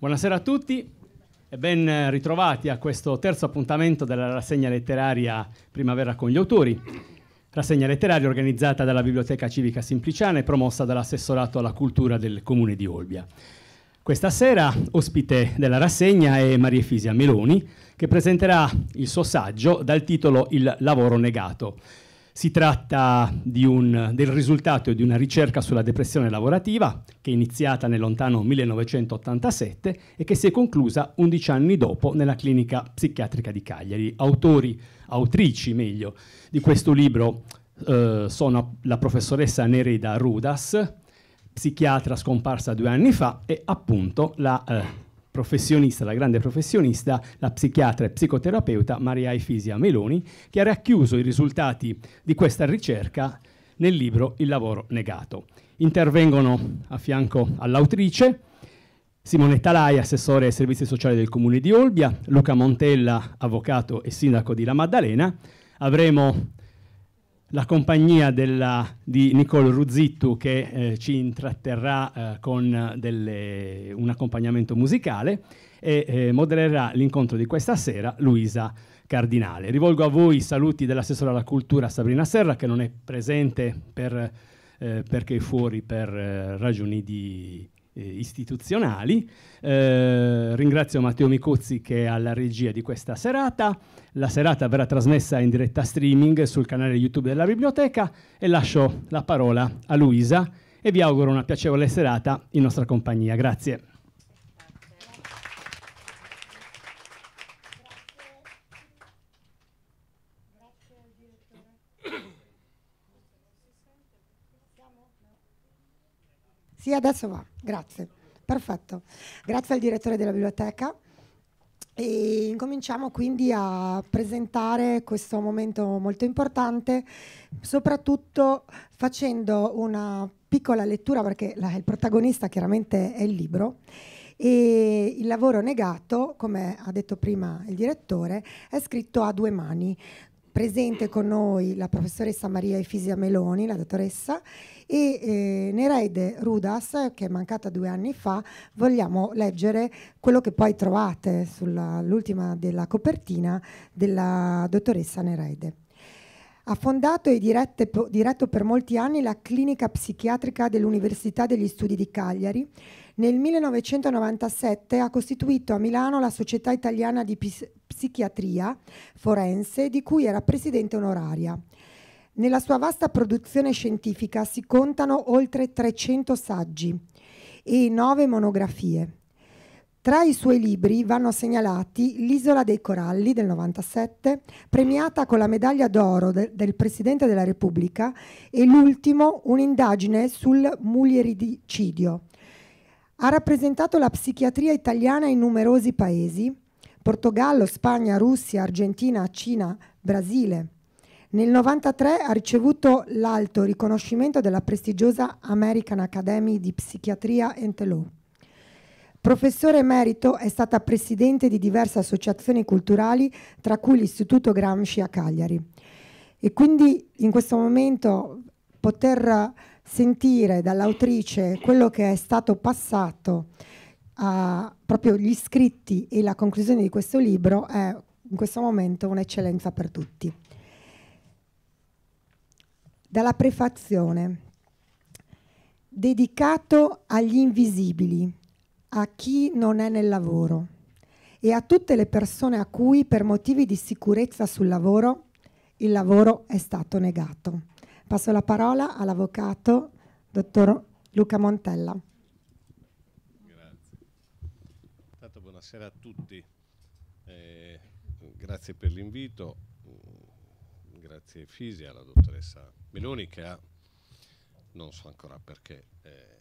Buonasera a tutti e ben ritrovati a questo terzo appuntamento della rassegna letteraria Primavera con gli autori, rassegna letteraria organizzata dalla Biblioteca Civica Simpliciana e promossa dall'assessorato alla cultura del comune di Olbia. Questa sera ospite della rassegna è Maria Efisia Meloni che presenterà il suo saggio dal titolo Il lavoro negato si tratta un, del risultato di una ricerca sulla depressione lavorativa che è iniziata nel lontano 1987 e che si è conclusa 11 anni dopo nella clinica psichiatrica di Cagliari. Autori, autrici meglio, di questo libro eh, sono la professoressa Nereida Rudas, psichiatra scomparsa due anni fa, e appunto la eh, professionista, la grande professionista, la psichiatra e psicoterapeuta Maria Efisia Meloni, che ha racchiuso i risultati di questa ricerca nel libro Il lavoro negato. Intervengono a fianco all'autrice Simonetta Lai, assessore ai servizi sociali del comune di Olbia, Luca Montella, avvocato e sindaco di La Maddalena. Avremo la compagnia della, di Nicole Ruzzittu che eh, ci intratterrà eh, con eh, delle, un accompagnamento musicale e eh, modererà l'incontro di questa sera Luisa Cardinale. Rivolgo a voi i saluti dell'assessore alla cultura Sabrina Serra che non è presente per, eh, perché è fuori per eh, ragioni di, istituzionali. ringrazio Matteo Micozzi che è alla regia di questa serata. La serata verrà trasmessa in diretta streaming sul canale YouTube della biblioteca e lascio la parola a Luisa e vi auguro una piacevole serata in nostra compagnia. Grazie. Sì, adesso va, grazie. Perfetto. Grazie al direttore della biblioteca. E incominciamo quindi a presentare questo momento molto importante, soprattutto facendo una piccola lettura, perché la, il protagonista chiaramente è il libro, e il lavoro negato, come ha detto prima il direttore, è scritto a due mani, presente con noi la professoressa Maria Efisia Meloni, la dottoressa, e eh, Nereide Rudas, che è mancata due anni fa, vogliamo leggere quello che poi trovate sull'ultima della copertina della dottoressa Nereide. Ha fondato e dirette, diretto per molti anni la clinica psichiatrica dell'Università degli Studi di Cagliari, nel 1997 ha costituito a Milano la Società Italiana di Psichiatria Forense, di cui era presidente onoraria. Nella sua vasta produzione scientifica si contano oltre 300 saggi e 9 monografie. Tra i suoi libri vanno segnalati L'isola dei coralli del 97, premiata con la medaglia d'oro de del Presidente della Repubblica, e l'ultimo un'indagine sul mulieridicidio ha rappresentato la psichiatria italiana in numerosi paesi, Portogallo, Spagna, Russia, Argentina, Cina, Brasile. Nel 1993 ha ricevuto l'alto riconoscimento della prestigiosa American Academy di Psichiatria and Law. Professore emerito è stata presidente di diverse associazioni culturali, tra cui l'Istituto Gramsci a Cagliari. E quindi in questo momento poter sentire dall'autrice quello che è stato passato a proprio gli scritti e la conclusione di questo libro è in questo momento un'eccellenza per tutti. Dalla prefazione, dedicato agli invisibili, a chi non è nel lavoro e a tutte le persone a cui per motivi di sicurezza sul lavoro il lavoro è stato negato. Passo la parola all'avvocato dottor Luca Montella. Grazie. Tanto buonasera a tutti. Eh, grazie per l'invito. Grazie Fisi alla dottoressa Meloni che ha, non so ancora perché, eh,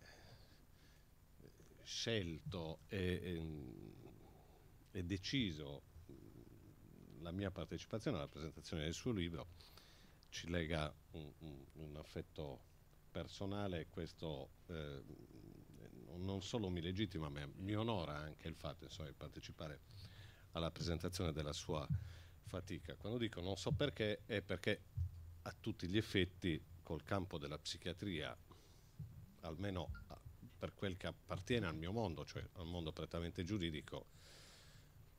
scelto e, ehm, e deciso la mia partecipazione alla presentazione del suo libro ci lega un, un, un affetto personale e questo eh, non solo mi legittima, ma mi onora anche il fatto insomma, di partecipare alla presentazione della sua fatica. Quando dico non so perché è perché a tutti gli effetti col campo della psichiatria, almeno per quel che appartiene al mio mondo, cioè al mondo prettamente giuridico,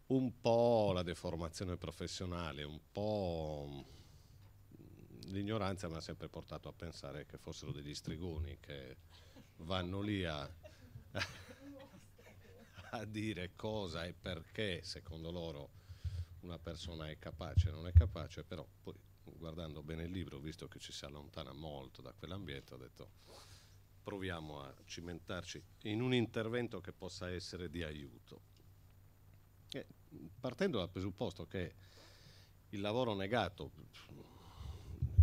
un po' la deformazione professionale, un po' l'ignoranza mi ha sempre portato a pensare che fossero degli strigoni che vanno lì a, a dire cosa e perché secondo loro una persona è capace o non è capace, però poi guardando bene il libro, visto che ci si allontana molto da quell'ambiente, ho detto proviamo a cimentarci in un intervento che possa essere di aiuto. E partendo dal presupposto che il lavoro negato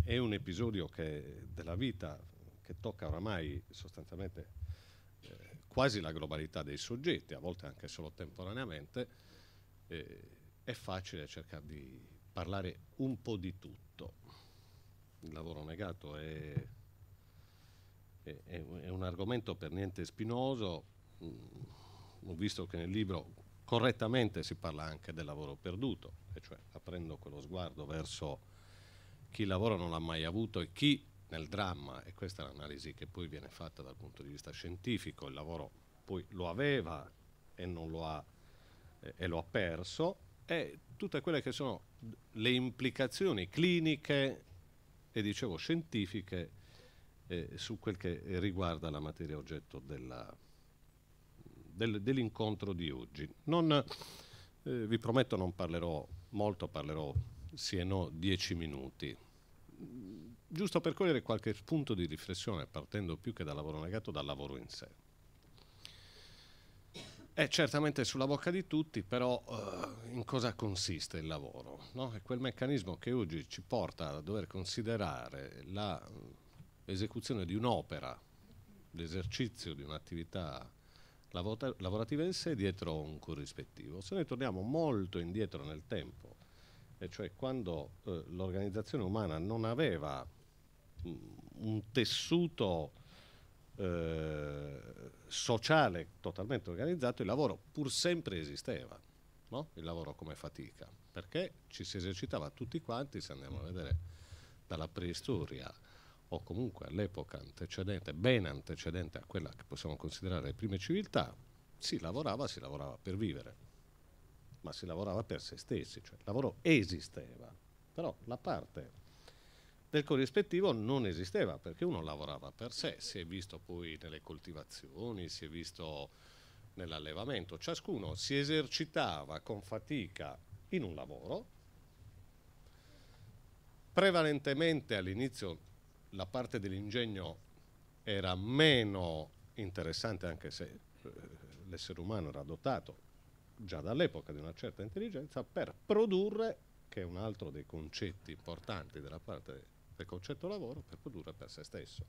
è un episodio che, della vita che tocca oramai sostanzialmente eh, quasi la globalità dei soggetti, a volte anche solo temporaneamente, eh, è facile cercare di parlare un po' di tutto. Il lavoro negato è, è, è un argomento per niente spinoso, mh, mm, ho visto che nel libro correttamente si parla anche del lavoro perduto, e cioè aprendo quello sguardo verso chi lavoro non l'ha mai avuto e chi nel dramma, e questa è l'analisi che poi viene fatta dal punto di vista scientifico, il lavoro poi lo aveva e, lo ha, eh, e lo ha perso, e tutte quelle che sono le implicazioni cliniche e dicevo scientifiche eh, su quel che riguarda la materia oggetto della, del, dell'incontro di oggi. Non, eh, vi prometto non parlerò molto, parlerò siano dieci minuti. Giusto per cogliere qualche spunto di riflessione, partendo più che dal lavoro negato, dal lavoro in sé. È certamente sulla bocca di tutti, però uh, in cosa consiste il lavoro? No? È quel meccanismo che oggi ci porta a dover considerare l'esecuzione mm, di un'opera, l'esercizio di un'attività lavorativa in sé dietro un corrispettivo. Se noi torniamo molto indietro nel tempo, e cioè quando eh, l'organizzazione umana non aveva mh, mm, un tessuto eh, sociale totalmente organizzato, il lavoro pur sempre esisteva, no? il lavoro come fatica, perché ci si esercitava tutti quanti, se andiamo a vedere dalla preistoria o comunque all'epoca antecedente, ben antecedente a quella che possiamo considerare le prime civiltà, si lavorava, si lavorava per vivere ma si lavorava per se stessi, cioè il lavoro esisteva, però la parte del corrispettivo non esisteva perché uno lavorava per sé, si è visto poi nelle coltivazioni, si è visto nell'allevamento, ciascuno si esercitava con fatica in un lavoro, prevalentemente all'inizio la parte dell'ingegno era meno interessante anche se eh, l'essere umano era dotato già dall'epoca di una certa intelligenza per produrre, che è un altro dei concetti importanti della parte del concetto lavoro, per produrre per se stesso.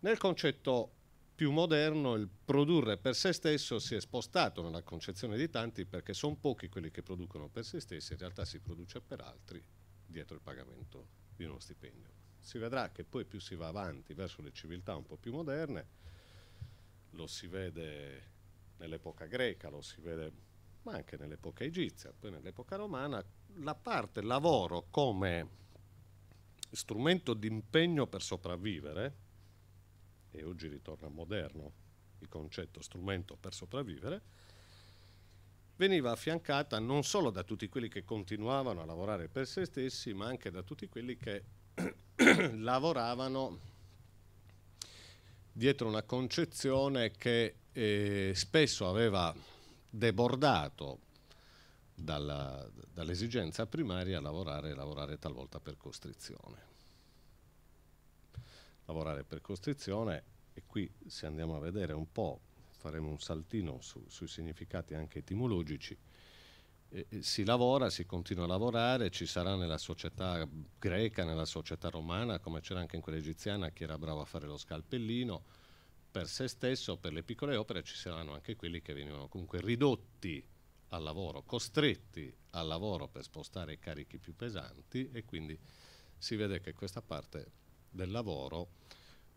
Nel concetto più moderno il produrre per se stesso si è spostato nella concezione di tanti perché sono pochi quelli che producono per se stessi, in realtà si produce per altri dietro il pagamento di uno stipendio. Si vedrà che poi più si va avanti verso le civiltà un po' più moderne, lo si vede nell'epoca greca, lo si vede ma anche nell'epoca egizia, poi nell'epoca romana, la parte lavoro come strumento di impegno per sopravvivere, e oggi ritorna moderno il concetto strumento per sopravvivere, veniva affiancata non solo da tutti quelli che continuavano a lavorare per se stessi, ma anche da tutti quelli che lavoravano dietro una concezione che e spesso aveva debordato dalla, dall'esigenza primaria lavorare, lavorare talvolta per costrizione. Lavorare per costrizione, e qui se andiamo a vedere un po', faremo un saltino su, sui significati anche etimologici, eh, si lavora, si continua a lavorare, ci sarà nella società greca, nella società romana, come c'era anche in quella egiziana, chi era bravo a fare lo scalpellino, per se stesso, per le piccole opere, ci saranno anche quelli che venivano comunque ridotti al lavoro, costretti al lavoro per spostare i carichi più pesanti e quindi si vede che questa parte del lavoro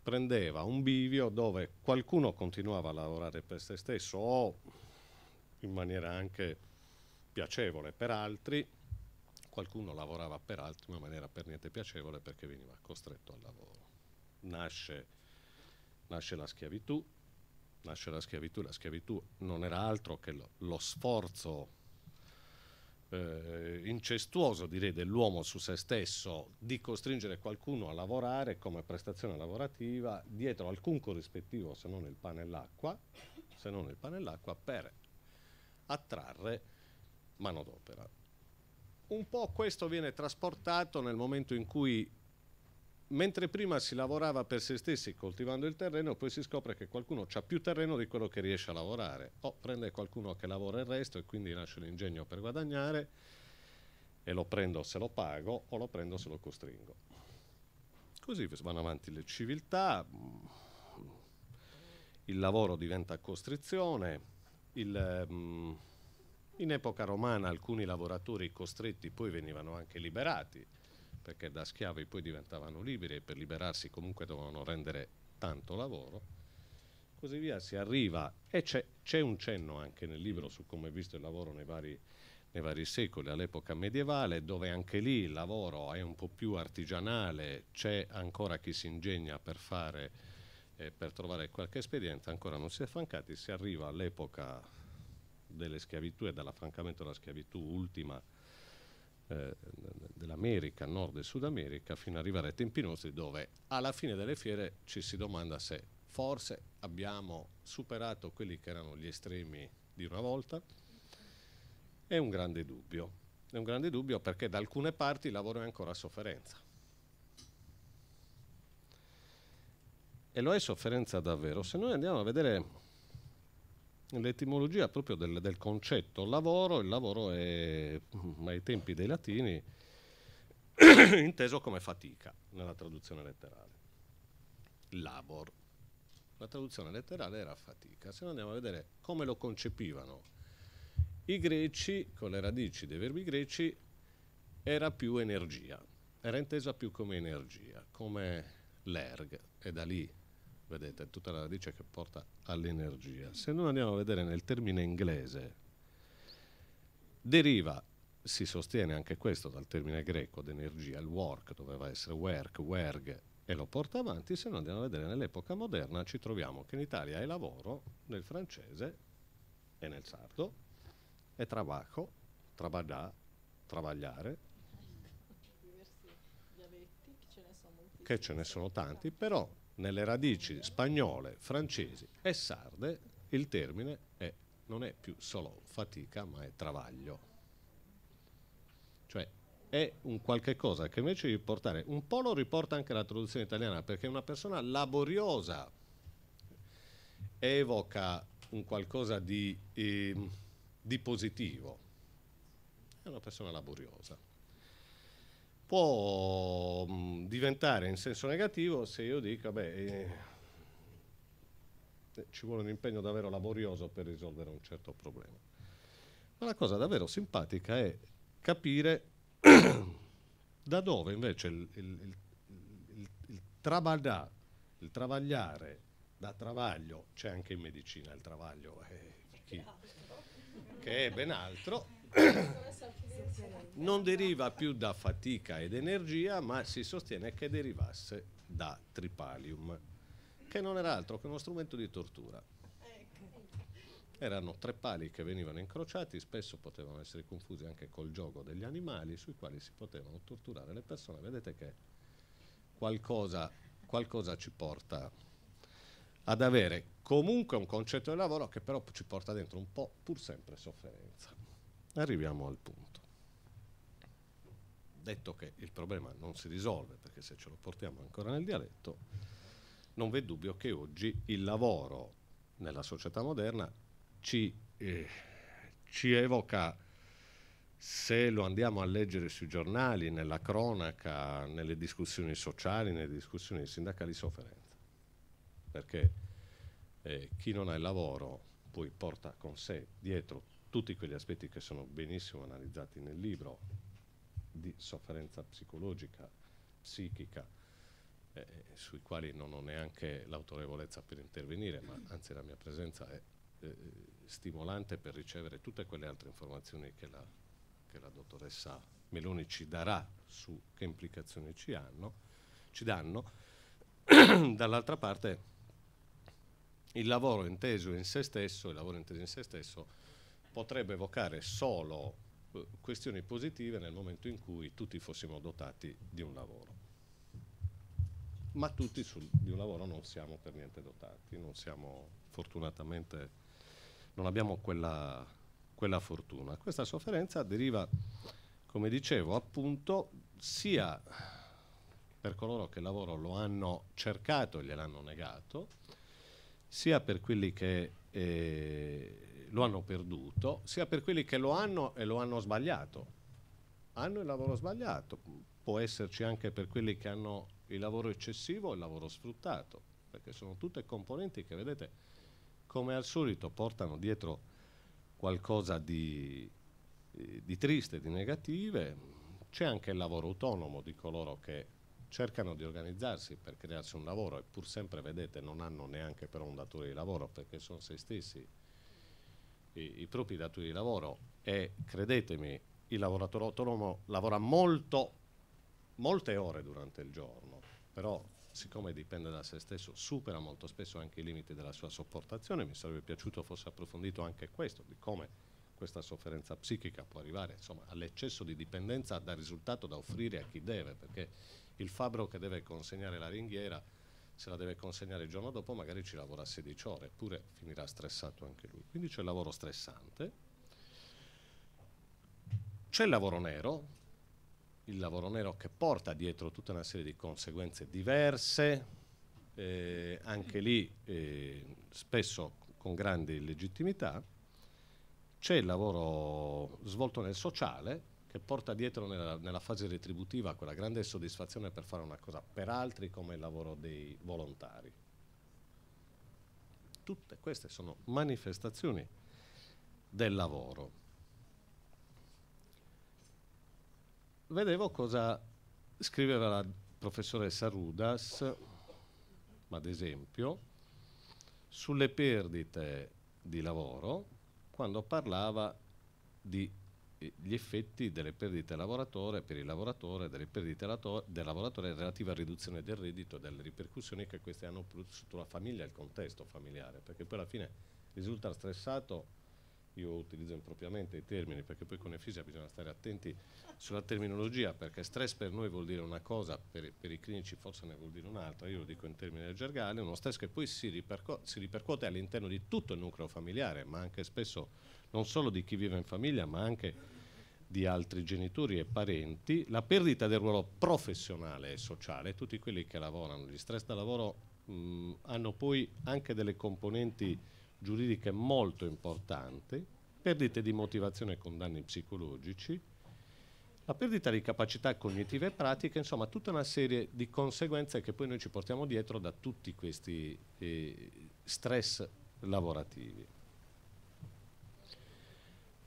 prendeva un bivio dove qualcuno continuava a lavorare per se stesso o in maniera anche piacevole per altri, qualcuno lavorava per altri in maniera per niente piacevole perché veniva costretto al lavoro. Nasce nasce la schiavitù, nasce la schiavitù, la schiavitù non era altro che lo, lo sforzo eh, incestuoso, direi, dell'uomo su se stesso di costringere qualcuno a lavorare come prestazione lavorativa dietro alcun corrispettivo se non il pane e l'acqua, se non il pane e l'acqua, per attrarre manodopera. Un po' questo viene trasportato nel momento in cui mentre prima si lavorava per se stessi coltivando il terreno, poi si scopre che qualcuno ha più terreno di quello che riesce a lavorare. O prende qualcuno che lavora il resto e quindi nasce l'ingegno per guadagnare e lo prendo se lo pago o lo prendo se lo costringo. Così vanno avanti le civiltà, mm, il lavoro diventa costrizione, il, mm, in epoca romana alcuni lavoratori costretti poi venivano anche liberati perché da schiavi poi diventavano liberi e per liberarsi comunque dovevano rendere tanto lavoro, così via si arriva, e c'è un cenno anche nel libro su come è visto il lavoro nei vari, nei vari secoli, all'epoca medievale, dove anche lì il lavoro è un po' più artigianale, c'è ancora chi si ingegna per fare, eh, per trovare qualche espediente, ancora non si è francati, si arriva all'epoca delle schiavitù e dall'affrancamento della schiavitù ultima eh, dell'America, Nord e Sud America, fino ad arrivare ai tempi nostri, dove alla fine delle fiere ci si domanda se forse abbiamo superato quelli che erano gli estremi di una volta. È un grande dubbio, è un grande dubbio perché da alcune parti il lavoro è ancora sofferenza. E lo è sofferenza davvero. Se noi andiamo a vedere l'etimologia proprio del, del, concetto lavoro, il lavoro è ai tempi dei latini inteso come fatica nella traduzione letterale. Labor. La traduzione letterale era fatica. Se andiamo a vedere come lo concepivano i greci, con le radici dei verbi greci, era più energia, era intesa più come energia, come l'erg, è da lì vedete, tutta la radice che porta all'energia. Se noi andiamo a vedere nel termine inglese, deriva, si sostiene anche questo dal termine greco d'energia, il work doveva essere work, werg, e lo porta avanti, se noi andiamo a vedere nell'epoca moderna ci troviamo che in Italia è lavoro, nel francese e nel sardo, è trabacco, traballà, travagliare, che ce ne sono tanti, però nelle radici spagnole, francesi e sarde il termine è, non è più solo fatica ma è travaglio. Cioè è un qualche cosa che invece di portare, un po' lo riporta anche la traduzione italiana perché è una persona laboriosa, evoca un qualcosa di, eh, di positivo, è una persona laboriosa può mm, diventare in senso negativo se io dico, beh, eh, ci vuole un impegno davvero laborioso per risolvere un certo problema. Ma la cosa davvero simpatica è capire da dove invece il, il, il, il trabadà, il travagliare da travaglio, c'è anche in medicina il travaglio, eh, chi, che è ben altro, non deriva più da fatica ed energia, ma si sostiene che derivasse da tripalium, che non era altro che uno strumento di tortura. Erano tre pali che venivano incrociati, spesso potevano essere confusi anche col gioco degli animali, sui quali si potevano torturare le persone. Vedete che qualcosa, qualcosa ci porta ad avere comunque un concetto di lavoro che però ci porta dentro un po' pur sempre sofferenza. Arriviamo al punto. Detto che il problema non si risolve, perché se ce lo portiamo ancora nel dialetto, non v'è dubbio che oggi il lavoro nella società moderna ci, eh, ci evoca se lo andiamo a leggere sui giornali, nella cronaca, nelle discussioni sociali, nelle discussioni sindacali, sofferenza. Perché eh, chi non ha il lavoro poi porta con sé dietro tutti quegli aspetti che sono benissimo analizzati nel libro di sofferenza psicologica, psichica, eh, sui quali non ho neanche l'autorevolezza per intervenire, ma anzi la mia presenza è eh, stimolante per ricevere tutte quelle altre informazioni che la, che la dottoressa Meloni ci darà su che implicazioni ci, hanno, ci danno. Dall'altra parte il lavoro inteso in se stesso, il lavoro inteso in se stesso potrebbe evocare solo eh, questioni positive nel momento in cui tutti fossimo dotati di un lavoro. Ma tutti sul, di un lavoro non siamo per niente dotati, non siamo fortunatamente, non abbiamo quella, quella fortuna. Questa sofferenza deriva, come dicevo, appunto sia per coloro che il lavoro lo hanno cercato e gliel'hanno negato, sia per quelli che eh, lo hanno perduto, sia per quelli che lo hanno e lo hanno sbagliato. Hanno il lavoro sbagliato, può esserci anche per quelli che hanno il lavoro eccessivo e il lavoro sfruttato, perché sono tutte componenti che vedete come al solito portano dietro qualcosa di, eh, di triste, di negative. C'è anche il lavoro autonomo di coloro che cercano di organizzarsi per crearsi un lavoro e pur sempre, vedete, non hanno neanche però un datore di lavoro perché sono se stessi i, i propri datori di lavoro e credetemi, il lavoratore autonomo lavora molto, molte ore durante il giorno, però siccome dipende da se stesso, supera molto spesso anche i limiti della sua sopportazione. Mi sarebbe piaciuto fosse approfondito anche questo, di come questa sofferenza psichica può arrivare insomma, all'eccesso di dipendenza dal risultato da offrire a chi deve, perché il fabbro che deve consegnare la ringhiera se la deve consegnare il giorno dopo magari ci lavora 16 ore, eppure finirà stressato anche lui. Quindi c'è il lavoro stressante, c'è il lavoro nero, il lavoro nero che porta dietro tutta una serie di conseguenze diverse, eh, anche lì eh, spesso con grande illegittimità, c'è il lavoro svolto nel sociale, che porta dietro nella, nella, fase retributiva quella grande soddisfazione per fare una cosa per altri come il lavoro dei volontari. Tutte queste sono manifestazioni del lavoro. Vedevo cosa scriveva la professoressa Rudas, ad esempio, sulle perdite di lavoro quando parlava di gli effetti delle perdite lavoratore per il lavoratore, delle perdite del lavoratore relativa a riduzione del reddito, delle ripercussioni che queste hanno sulla famiglia e il contesto familiare, perché poi alla fine risulta stressato, io utilizzo impropriamente i termini perché poi con Efisia bisogna stare attenti sulla terminologia, perché stress per noi vuol dire una cosa, per, per i clinici forse ne vuol dire un'altra, io lo dico in termini gergali, uno stress che poi si, ripercu si ripercuote all'interno di tutto il nucleo familiare, ma anche spesso non solo di chi vive in famiglia ma anche di altri genitori e parenti, la perdita del ruolo professionale e sociale, tutti quelli che lavorano, gli stress da lavoro mh, mm, hanno poi anche delle componenti giuridiche molto importanti, perdite di motivazione con danni psicologici, la perdita di capacità cognitive e pratiche, insomma tutta una serie di conseguenze che poi noi ci portiamo dietro da tutti questi eh, stress lavorativi.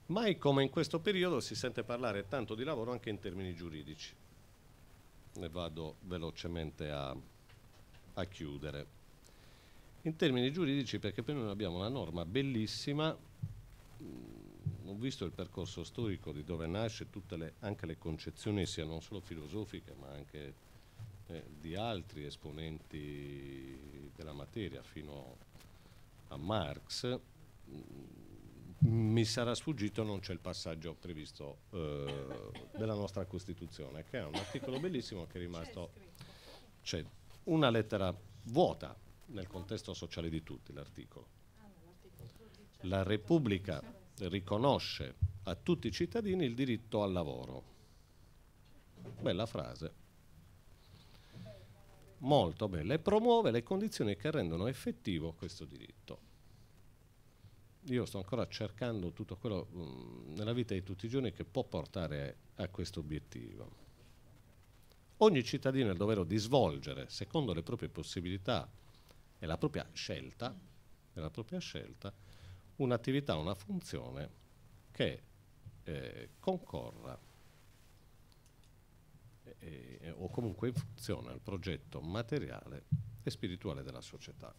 Mai come in questo periodo si sente parlare tanto di lavoro anche in termini giuridici. Ne vado velocemente a, a chiudere. In termini giuridici perché per noi abbiamo una norma bellissima, mm, ho visto il percorso storico di dove nasce, tutte le, anche le concezioni sia non solo filosofiche ma anche eh, di altri esponenti della materia fino a Marx. Mh, mm, mi sarà sfuggito, non c'è il passaggio previsto eh, della nostra Costituzione, che è un articolo bellissimo che è rimasto... C'è una lettera vuota nel contesto sociale di tutti l'articolo. Ah, La Repubblica riconosce a tutti i cittadini il diritto al lavoro. Bella frase. Molto bella. E promuove le condizioni che rendono effettivo questo diritto io sto ancora cercando tutto quello mh, mm, nella vita di tutti i giorni che può portare a questo obiettivo. Ogni cittadino ha il dovere di svolgere, secondo le proprie possibilità e la propria scelta, la propria scelta un'attività, una funzione che eh, concorra eh, eh, o comunque in funzione al progetto materiale e spirituale della società.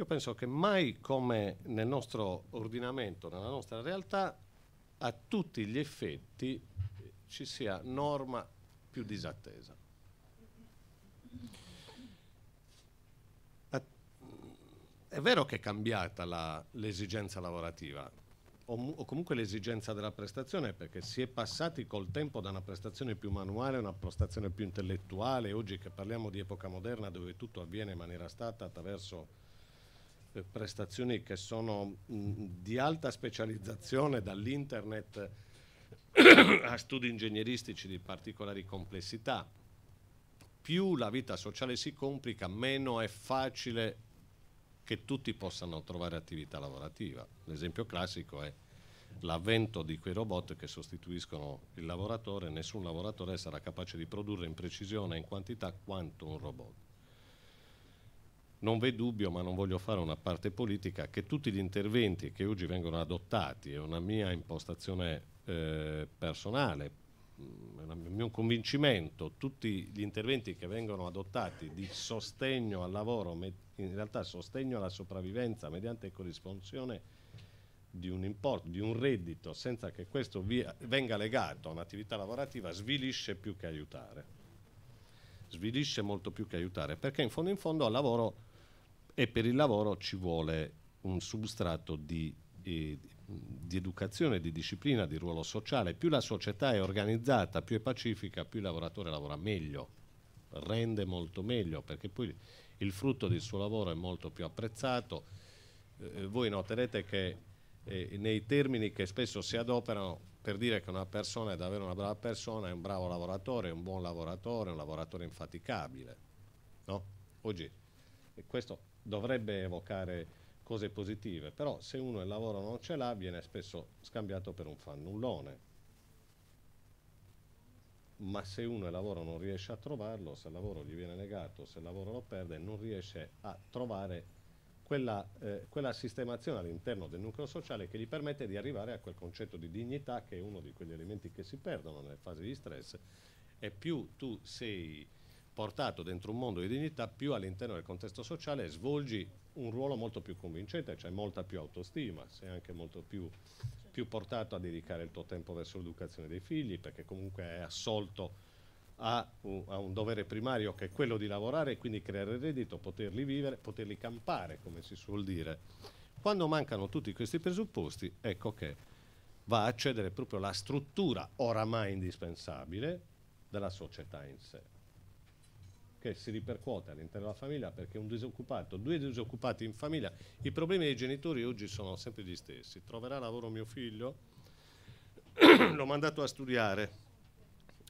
Io penso che mai come nel nostro ordinamento, nella nostra realtà, a tutti gli effetti eh, ci sia norma più disattesa. È vero che è cambiata l'esigenza lavorativa, o, o comunque l'esigenza della prestazione, perché si è passati col tempo da una prestazione più manuale a una prestazione più intellettuale, oggi che parliamo di epoca moderna dove tutto avviene in maniera stata attraverso eh, prestazioni che sono mm, di alta specializzazione dall'internet a studi ingegneristici di particolari complessità. Più la vita sociale si complica, meno è facile che tutti possano trovare attività lavorativa. L'esempio classico è l'avvento di quei robot che sostituiscono il lavoratore, nessun lavoratore sarà capace di produrre in precisione e in quantità quanto un robot non v'è dubbio, ma non voglio fare una parte politica, che tutti gli interventi che oggi vengono adottati, è una mia impostazione eh, personale, un mio convincimento, tutti gli interventi che vengono adottati di sostegno al lavoro, in realtà sostegno alla sopravvivenza mediante corrisponzione di un importo, di un reddito, senza che questo via, venga legato a un'attività lavorativa, svilisce più che aiutare. Svilisce molto più che aiutare, perché in fondo in fondo al lavoro e per il lavoro ci vuole un substrato di, eh, di educazione, di disciplina, di ruolo sociale. Più la società è organizzata, più è pacifica, più il lavoratore lavora meglio, rende molto meglio, perché poi il frutto del suo lavoro è molto più apprezzato. Eh, voi noterete che eh, nei termini che spesso si adoperano per dire che una persona è davvero una brava persona, è un bravo lavoratore, è un buon lavoratore, è un lavoratore infaticabile. No? Oggi questo dovrebbe evocare cose positive, però se uno il lavoro non ce l'ha viene spesso scambiato per un fannullone. Ma se uno il lavoro non riesce a trovarlo, se il lavoro gli viene negato, se il lavoro lo perde, non riesce a trovare quella, eh, quella sistemazione all'interno del nucleo sociale che gli permette di arrivare a quel concetto di dignità che è uno di quegli elementi che si perdono nelle fasi di stress e più tu sei portato dentro un mondo di dignità più all'interno del contesto sociale svolgi un ruolo molto più convincente, cioè molta più autostima, sei anche molto più, più portato a dedicare il tuo tempo verso l'educazione dei figli perché comunque è assolto a un, a un, dovere primario che è quello di lavorare e quindi creare reddito, poterli vivere, poterli campare come si suol dire. Quando mancano tutti questi presupposti ecco che va a cedere proprio la struttura oramai indispensabile della società in sé che si ripercuote all'interno della famiglia perché un disoccupato, due disoccupati in famiglia, i problemi dei genitori oggi sono sempre gli stessi. Troverà lavoro mio figlio, l'ho mandato a studiare,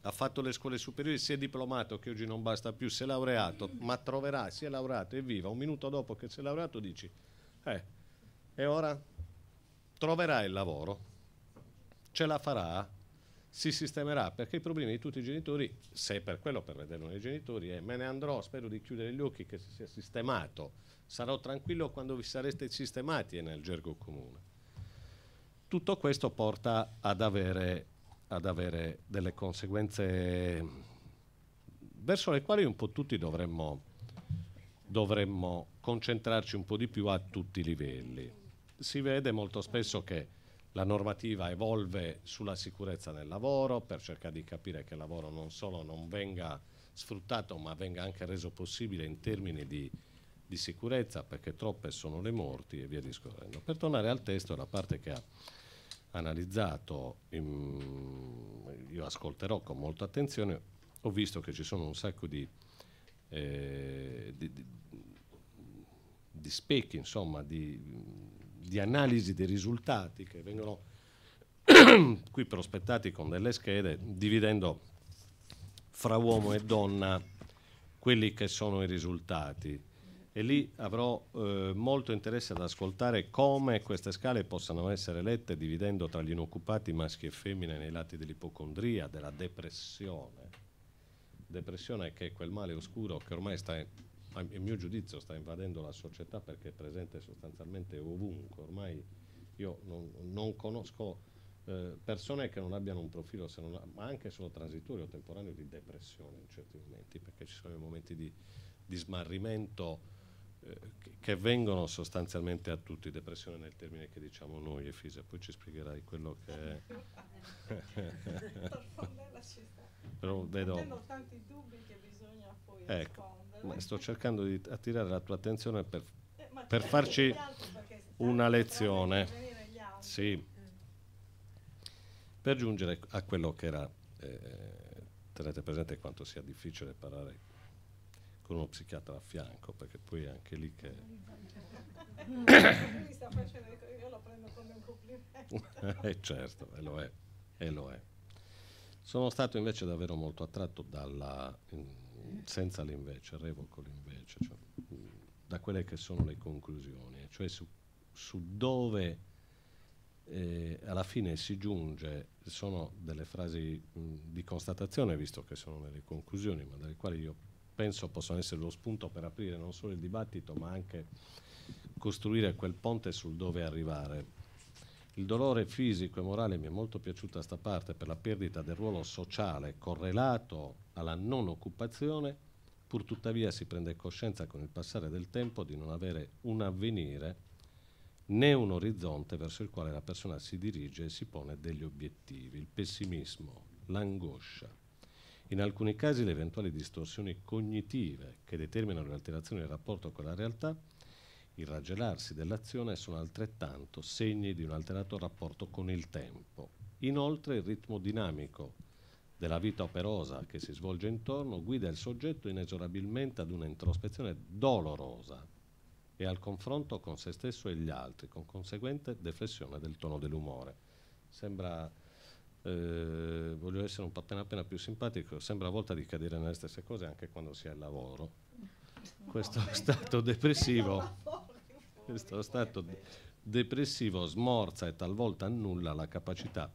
ha fatto le scuole superiori, si è diplomato, che oggi non basta più, si è laureato, ma troverà, si è laureato e viva, un minuto dopo che si è laureato dici, eh, e ora troverà il lavoro, ce la farà, si sistemerà perché i problemi di tutti i genitori, se per quello per pervedono i genitori, è me ne andrò, spero di chiudere gli occhi che si sia sistemato, sarò tranquillo quando vi sareste sistemati, è nel gergo comune. Tutto questo porta ad avere, ad avere delle conseguenze verso le quali un po' tutti dovremmo, dovremmo concentrarci un po' di più a tutti i livelli. Si vede molto spesso che la normativa evolve sulla sicurezza nel lavoro per cercare di capire che il lavoro non solo non venga sfruttato ma venga anche reso possibile in termini di, di sicurezza perché troppe sono le morti e via discorrendo. Per tornare al testo, la parte che ha analizzato, io ascolterò con molta attenzione, ho visto che ci sono un sacco di, eh, di, di specchi, insomma, di di analisi dei risultati che vengono qui prospettati con delle schede, dividendo fra uomo e donna quelli che sono i risultati. E lì avrò eh, molto interesse ad ascoltare come queste scale possano essere lette dividendo tra gli inoccupati maschi e femmine nei lati dell'ipocondria, della depressione. Depressione che è quel male oscuro che ormai sta il mio giudizio sta invadendo la società perché è presente sostanzialmente ovunque, ormai io non, non conosco eh, persone che non abbiano un profilo, non, ma anche solo transitorio o temporaneo, di depressione in certi momenti, perché ci sono i momenti di, di smarrimento eh, che, vengono sostanzialmente a tutti, depressione nel termine che diciamo noi Efisa, poi ci spiegherai quello che è. Però vedo... Ho tanti dubbi che bisogna poi ecco. rispondere ma sto cercando di attirare la tua attenzione per, eh, per farci una lezione. Sì. Eh. Per giungere a quello che era, eh, tenete presente quanto sia difficile parlare con uno psichiatra a fianco, perché poi è anche lì che... Io lo prendo come un complimento. eh certo, e lo è, e lo è. Sono stato invece davvero molto attratto dalla... In, mm, senza l'invece, revoco l'invece, cioè, da quelle che sono le conclusioni, cioè su, su dove eh, alla fine si giunge, sono delle frasi mh, di constatazione, visto che sono nelle conclusioni, ma dalle quali io penso possano essere lo spunto per aprire non solo il dibattito, ma anche costruire quel ponte sul dove arrivare il dolore fisico e morale mi è molto piaciuta questa parte per la perdita del ruolo sociale correlato alla non occupazione, pur tuttavia si prende coscienza con il passare del tempo di non avere un avvenire né un orizzonte verso il quale la persona si dirige e si pone degli obiettivi, il pessimismo, l'angoscia. In alcuni casi le eventuali distorsioni cognitive che determinano le alterazioni del rapporto con la realtà il raggelarsi dell'azione sono altrettanto segni di un alterato rapporto con il tempo. Inoltre il ritmo dinamico della vita operosa che si svolge intorno guida il soggetto inesorabilmente ad una introspezione dolorosa e al confronto con se stesso e gli altri, con conseguente deflessione del tono dell'umore. Sembra eh, voglio essere un po' appena appena più simpatico, sembra a volte di cadere nelle stesse cose anche quando si è al lavoro questo stato depressivo, questo stato depressivo smorza e talvolta annulla la capacità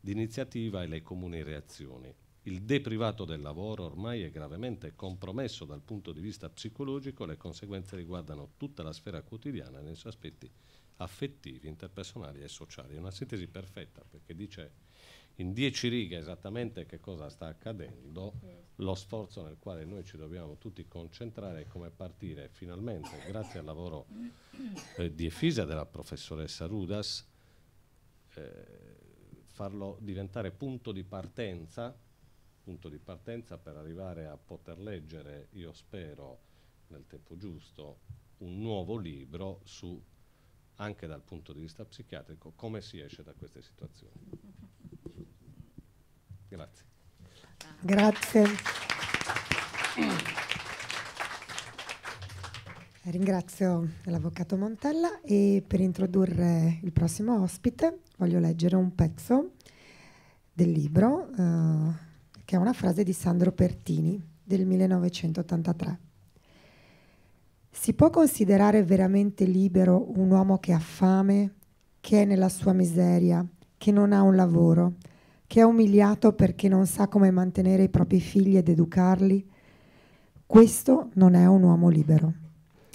di iniziativa e le comuni reazioni. Il deprivato del lavoro ormai è gravemente compromesso dal punto di vista psicologico, le conseguenze riguardano tutta la sfera quotidiana nei suoi aspetti affettivi, interpersonali e sociali. È una sintesi perfetta perché dice in dieci righe esattamente che cosa sta accadendo, lo sforzo nel quale noi ci dobbiamo tutti concentrare è come partire finalmente, grazie al lavoro eh, di Efisa della professoressa Rudas, eh, farlo diventare punto di partenza, punto di partenza per arrivare a poter leggere, io spero, nel tempo giusto, un nuovo libro su, anche dal punto di vista psichiatrico, come si esce da queste situazioni. Grazie. Grazie. Ringrazio l'avvocato Montella e per introdurre il prossimo ospite voglio leggere un pezzo del libro eh, che è una frase di Sandro Pertini del 1983. Si può considerare veramente libero un uomo che ha fame, che è nella sua miseria, che non ha un lavoro, che è umiliato perché non sa come mantenere i propri figli ed educarli, questo non è un uomo libero.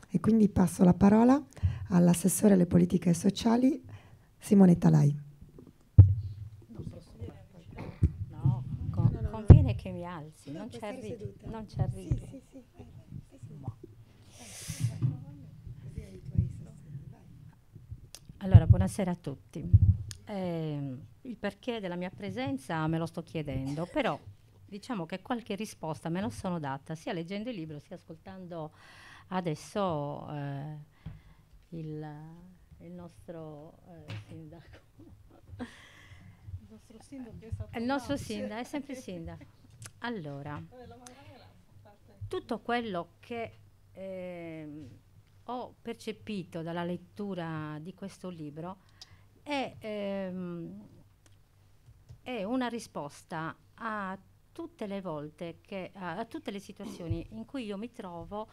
E quindi passo la parola all'assessore alle politiche sociali Simonetta Lai. No, con, conviene che mi alzi, non ci arrivo. Non ci arrivo. Sì, sì, sì. Allora, buonasera a tutti. Eh, il perché della mia presenza me lo sto chiedendo, però diciamo che qualche risposta me la sono data sia leggendo il libro sia ascoltando adesso eh, il, il, nostro eh, sindaco. Il nostro sindaco è stato... Eh, il nostro sindaco, è sempre sindaco. Allora, eh, tutto quello che eh, ho percepito dalla lettura di questo libro è ehm, è una risposta a tutte le volte che, a, tutte le situazioni in cui io mi trovo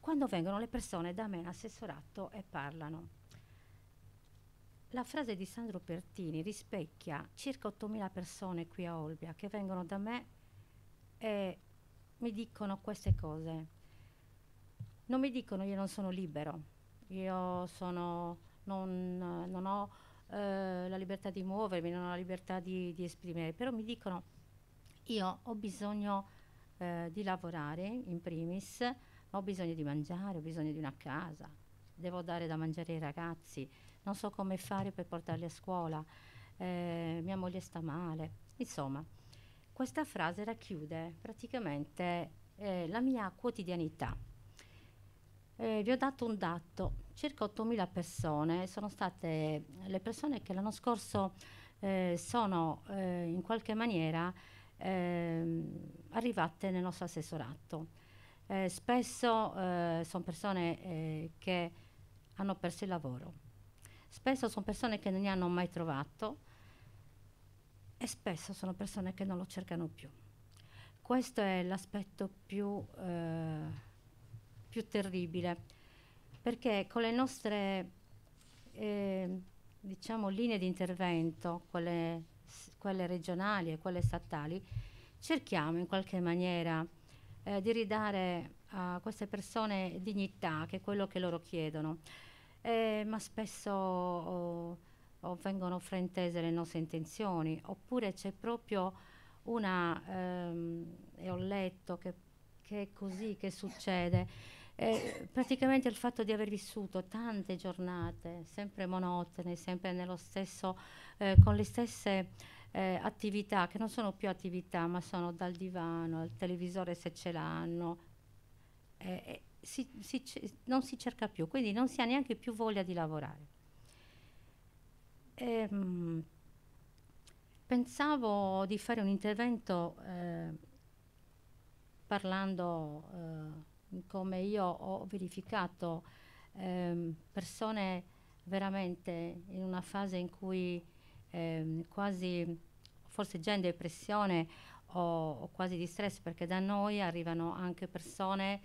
quando vengono le persone da me in assessorato e parlano. La frase di Sandro Pertini rispecchia circa 8.000 persone qui a Olbia che vengono da me e mi dicono queste cose. Non mi dicono io non sono libero, io sono, non, non ho eh, la libertà di muovermi, non ho la libertà di, di esprimere, però mi dicono io ho bisogno eh, di lavorare in primis, ho bisogno di mangiare, ho bisogno di una casa, devo dare da mangiare ai ragazzi, non so come fare per portarli a scuola, eh, mia moglie sta male, insomma. Questa frase racchiude praticamente eh, la mia quotidianità. Eh, vi ho dato un dato, circa 8.000 persone sono state le persone che l'anno scorso eh, sono eh, in qualche maniera eh, arrivate nel nostro assessorato. Eh, spesso eh, sono persone eh, che hanno perso il lavoro, spesso sono persone che non ne hanno mai trovato e spesso sono persone che non lo cercano più. Questo è l'aspetto più, più terribile perché con le nostre eh, diciamo, linee di intervento, quelle, quelle, regionali e quelle statali, cerchiamo in qualche maniera eh, di ridare a queste persone dignità, che è quello che loro chiedono, eh, ma spesso oh, oh, vengono fraintese le nostre intenzioni, oppure c'è proprio una, ehm, e ho letto che, che è così che succede, eh, praticamente il fatto di aver vissuto tante giornate, sempre monotone, sempre nello stesso, eh, con le stesse eh, attività, che non sono più attività, ma sono dal divano al televisore se ce l'hanno, eh, eh, si, si, non si cerca più, quindi non si ha neanche più voglia di lavorare. E, ehm, pensavo di fare un intervento eh, parlando come io ho verificato ehm, persone veramente in una fase in cui ehm, quasi forse già in depressione o, o, quasi di stress perché da noi arrivano anche persone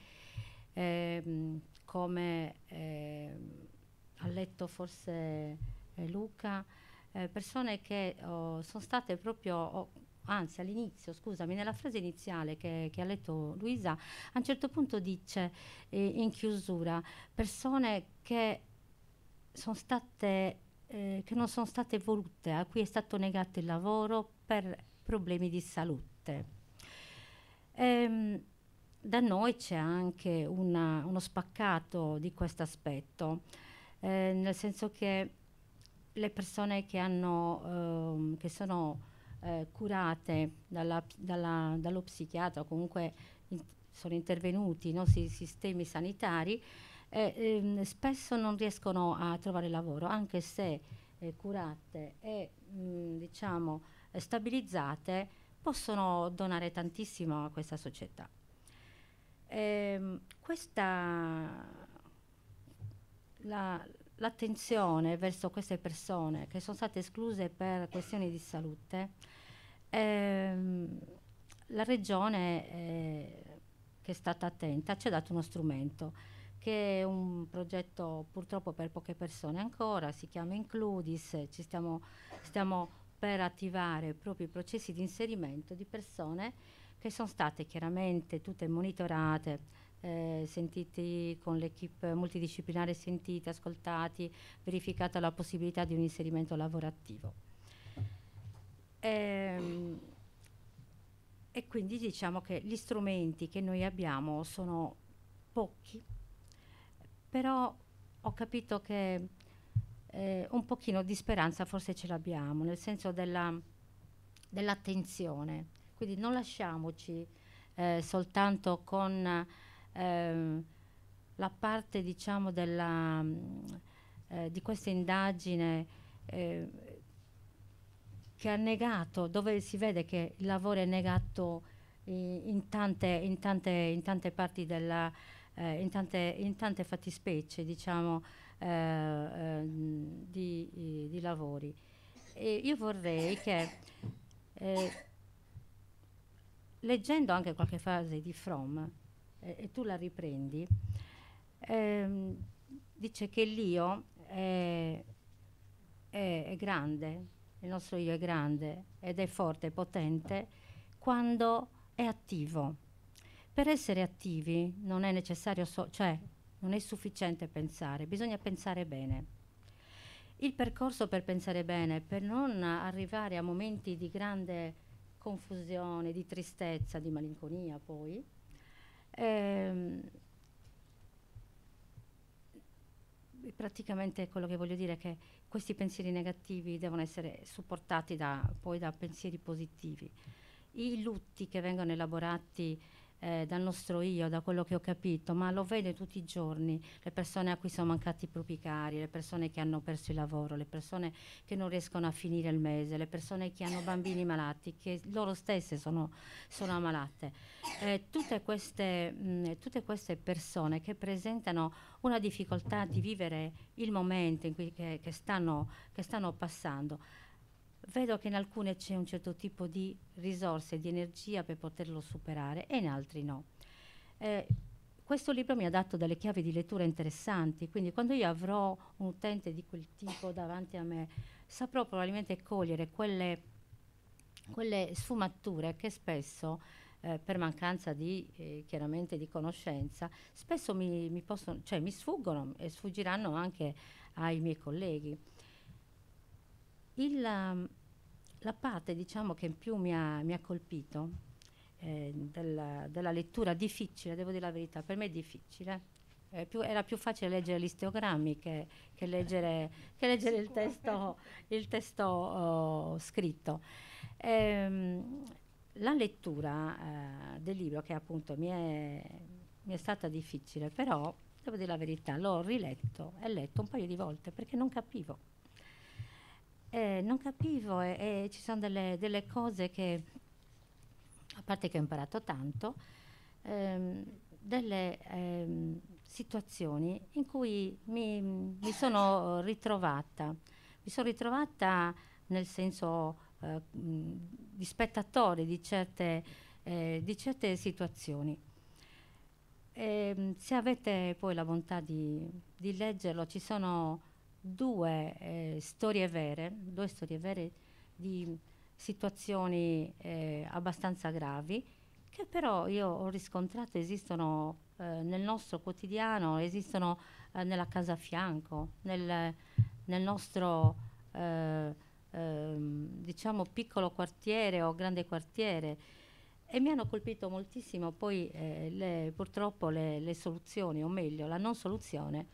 ehm, come ehm, ha letto forse eh, Luca, eh, persone che oh, sono state proprio oh, anzi all'inizio, scusami, nella frase iniziale che, che, ha letto Luisa, a un certo punto dice eh, in chiusura persone che sono state eh, che non sono state volute, a cui è stato negato il lavoro per problemi di salute. Ehm, da noi c'è anche una, uno spaccato di questo aspetto, eh, nel senso che le persone che, hanno, ehm, che sono eh, curate dalla, dalla, dallo psichiatra comunque in, sono intervenuti i nostri sistemi sanitari, eh, ehm, spesso non riescono a trovare lavoro, anche se eh, curate e mh, mm, diciamo, eh, stabilizzate possono donare tantissimo a questa società. Ehm, questa, la, l'attenzione verso queste persone che sono state escluse per questioni di salute, ehm, la regione eh, che è stata attenta ci ha dato uno strumento che è un progetto purtroppo per poche persone ancora, si chiama Includis, ci stiamo, stiamo per attivare proprio i processi di inserimento di persone che sono state chiaramente tutte monitorate, eh, sentiti con l'equipe multidisciplinare sentiti, ascoltati, verificata la possibilità di un inserimento lavorativo. Ehm, e quindi diciamo che gli strumenti che noi abbiamo sono pochi, però ho capito che eh, un pochino di speranza forse ce l'abbiamo, nel senso dell'attenzione. quindi non lasciamoci eh, soltanto con ehm, la parte diciamo, della, mm, eh, di questa indagine eh, che ha negato, dove si vede che il lavoro è negato in tante, in, tante, in tante, parti della, eh, in, tante, in, tante, fattispecie diciamo, eh, ehm, di, di, lavori. E io vorrei che, eh, leggendo anche qualche frase di Fromm, eh, e tu la riprendi, eh, dice che l'io è, è, è, grande, il nostro io è grande ed è forte, è potente, quando è attivo. Per essere attivi non è necessario, so cioè non è sufficiente pensare, bisogna pensare bene. Il percorso per pensare bene, per non arrivare a momenti di grande confusione, di tristezza, di malinconia poi, Ehm, praticamente quello che voglio dire è che questi pensieri negativi devono essere supportati da, poi da pensieri positivi. I lutti che vengono elaborati eh, dal nostro io, da quello che ho capito, ma lo vedo tutti i giorni, le persone a cui sono mancati i propri cari, le persone che hanno perso il lavoro, le persone che non riescono a finire il mese, le persone che hanno bambini malati, che loro stesse sono, sono ammalate. Eh, tutte, queste, mh, tutte queste persone che presentano una difficoltà di vivere il momento in cui che, che stanno, che stanno passando. Vedo che in alcune c'è un certo tipo di risorse, di energia per poterlo superare e in altri no. Eh, questo libro mi ha dato delle chiavi di lettura interessanti, quindi quando io avrò un utente di quel tipo davanti a me, saprò probabilmente cogliere quelle, quelle sfumature che spesso, eh, per mancanza di, eh, chiaramente di conoscenza, spesso mi, mi, possono, cioè, mi sfuggono e sfuggiranno anche ai miei colleghi. Il, la parte diciamo, che in più mi ha, mi ha colpito eh, della, della, lettura difficile, devo dire la verità, per me è difficile. Eh, più, era più facile leggere gli steogrammi che, che leggere, che leggere il testo, il testo oh, scritto. Ehm, la lettura eh, del libro, che appunto mi è, mi è stata difficile, però devo dire la verità, l'ho riletto e letto un paio di volte perché non capivo eh, non capivo e, eh, e eh, ci sono delle, delle, cose che, a parte che ho imparato tanto, ehm, delle ehm, situazioni in cui mi, mi, sono ritrovata. Mi sono ritrovata nel senso eh, di spettatore di certe, eh, di certe situazioni. E, ehm, se avete poi la bontà di, di leggerlo, ci sono due eh, storie vere, due storie vere di situazioni eh, abbastanza gravi che però io ho riscontrato esistono eh, nel nostro quotidiano, esistono eh, nella casa a fianco, nel, nel nostro eh, ehm, diciamo piccolo quartiere o grande quartiere e mi hanno colpito moltissimo poi eh, le, purtroppo le, le soluzioni o meglio la non soluzione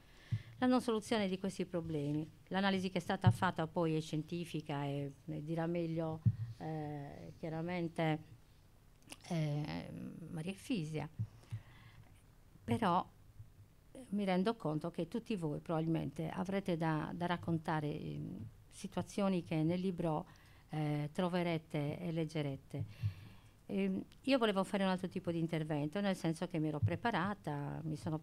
la non soluzione di questi problemi. L'analisi che è stata fatta poi è scientifica e, e dirà meglio eh, chiaramente eh, Maria Fisia, però eh, mi rendo conto che tutti voi probabilmente avrete da, da raccontare ehm, situazioni che nel libro eh, troverete e leggerete. Eh, io volevo fare un altro tipo di intervento, nel senso che mi ero preparata, mi sono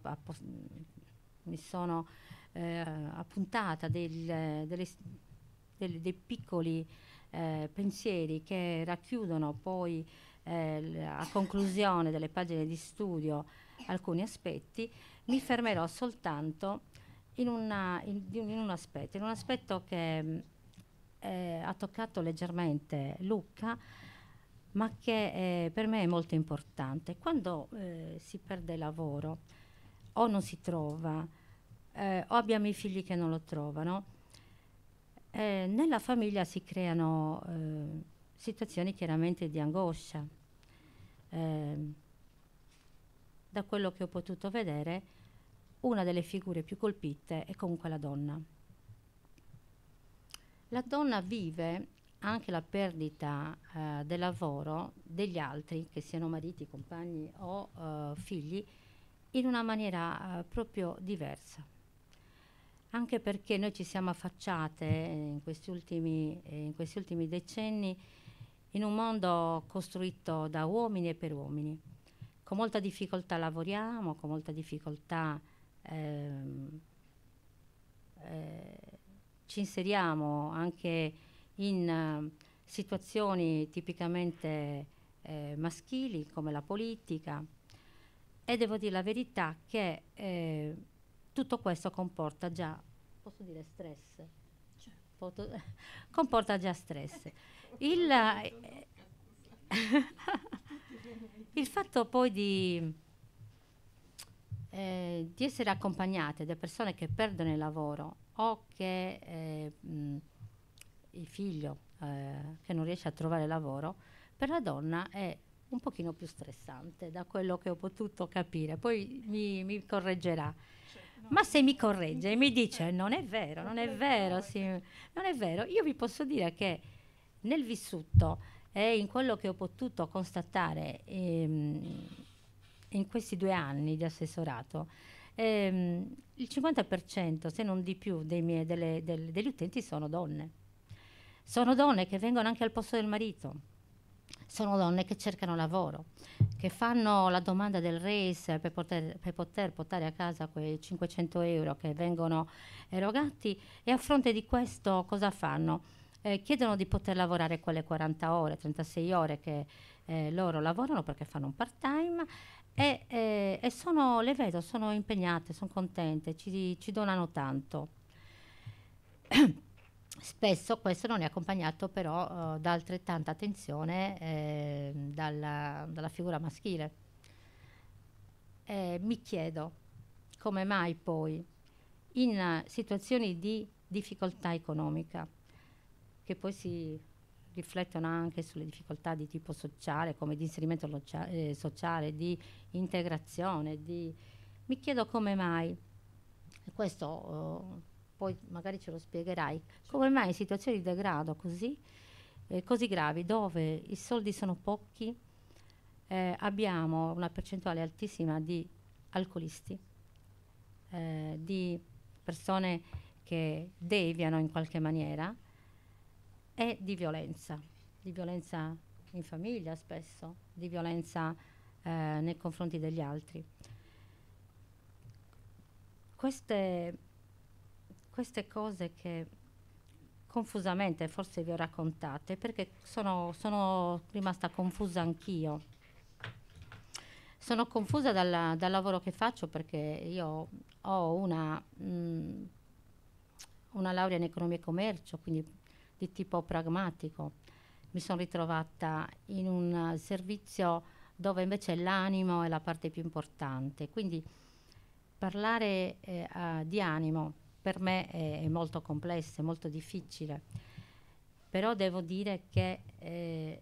mi sono eh, appuntata del, delle, del, dei piccoli eh, pensieri che racchiudono poi eh, a conclusione delle pagine di studio alcuni aspetti, mi fermerò soltanto in, una, in, in un aspetto, in un aspetto che eh, ha toccato leggermente Luca, ma che eh, per me è molto importante. Quando eh, si perde lavoro, o non si trova, eh, o abbiamo i figli che non lo trovano, eh, nella famiglia si creano eh, situazioni chiaramente di angoscia. Ehm, da quello che ho potuto vedere, una delle figure più colpite è comunque la donna. La donna vive anche la perdita eh, del lavoro degli altri, che siano mariti, compagni o eh, figli, in una maniera eh, proprio diversa. Anche perché noi ci siamo affacciate eh, in questi, ultimi, eh, in questi ultimi decenni in un mondo costruito da uomini e per uomini. Con molta difficoltà lavoriamo, con molta difficoltà ehm, eh, ci inseriamo anche in uh, situazioni tipicamente eh, maschili come la politica, e devo dire la verità che eh, tutto questo comporta già, posso dire stress, cioè. comporta già stress. Il, eh, il fatto poi di, eh, di, essere accompagnate da persone che perdono il lavoro o che eh, mh, il figlio eh, che non riesce a trovare lavoro, per la donna è un pochino più stressante da quello che ho potuto capire, poi mi, mi correggerà. Cioè, Ma se mi corregge e mi cioè, dice non è vero, non è vero, sì, non è vero, io vi posso dire che nel vissuto e in quello che ho potuto constatare ehm, in questi due anni di assessorato, ehm, il 50% se non di più miei, delle, del, degli utenti sono donne. Sono donne che vengono anche al posto del marito sono donne che cercano lavoro, che fanno la domanda del RACE per poter, per poter portare a casa quei 500 euro che vengono erogati e a fronte di questo cosa fanno? Eh, chiedono di poter lavorare quelle 40 ore, 36 ore che eh, loro lavorano perché fanno un part time e, eh, e sono, le vedo, sono impegnate, sono contente, ci, ci donano tanto. Spesso questo non è accompagnato però uh, da altrettanta attenzione eh, dalla, dalla, figura maschile. Eh, mi chiedo come mai poi in uh, situazioni di difficoltà economica, che poi si riflettono anche sulle difficoltà di tipo sociale, come di inserimento eh, sociale, di integrazione, di... mi chiedo come mai questo... Uh, poi magari ce lo spiegherai, come mai in situazioni di degrado così, eh, così gravi, dove i soldi sono pochi, eh, abbiamo una percentuale altissima di alcolisti, eh, di persone che deviano in qualche maniera e di violenza, di violenza in famiglia spesso, di violenza eh, nei confronti degli altri. Queste queste cose che confusamente forse vi ho raccontate perché sono, sono rimasta confusa anch'io. Sono confusa dalla, dal lavoro che faccio perché io ho una, mh, mm, una laurea in economia e commercio, quindi di tipo pragmatico. Mi sono ritrovata in un servizio dove invece l'animo è la parte più importante. Quindi parlare eh, uh, di animo per me è, è molto complessa, è molto difficile, però devo dire che, eh,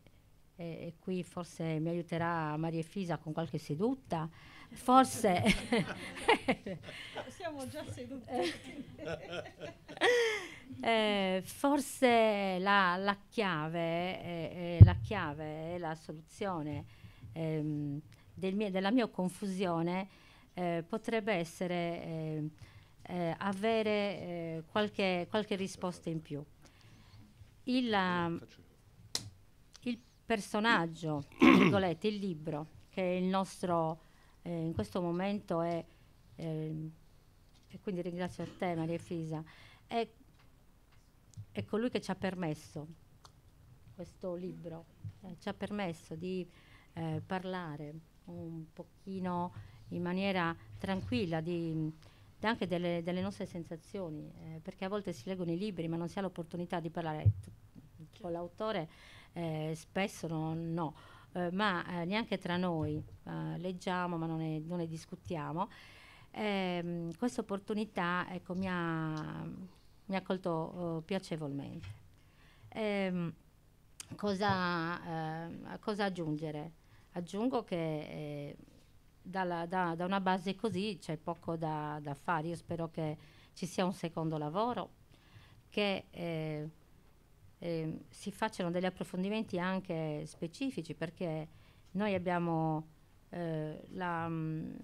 eh, e qui forse mi aiuterà Maria Fisa con qualche seduta, forse... Siamo già seduti. eh, forse la, la, chiave, eh, eh, la chiave è la soluzione ehm, del mie, della mia confusione eh, potrebbe essere ehm, eh, avere eh, qualche, qualche, risposta in più. Il, il personaggio, il libro, che il nostro eh, in questo momento è, eh, e quindi ringrazio a te Maria Fisa, è, è colui che ci ha permesso, questo libro, eh, ci ha permesso di eh, parlare un pochino in maniera tranquilla, di e anche delle, delle nostre sensazioni, eh, perché a volte si leggono i libri ma non si ha l'opportunità di parlare certo. con l'autore, eh, spesso no, no. Eh, ma eh, neanche tra noi eh, leggiamo ma non ne, non ne discutiamo. Ehm, questa opportunità ecco, mi, ha, mi, ha, colto oh, piacevolmente. Ehm, cosa, eh, cosa, aggiungere? Aggiungo che dalla, da, da, una base così c'è poco da, da, fare. Io spero che ci sia un secondo lavoro, che eh, eh, si facciano degli approfondimenti anche specifici, perché noi abbiamo eh, la, mm,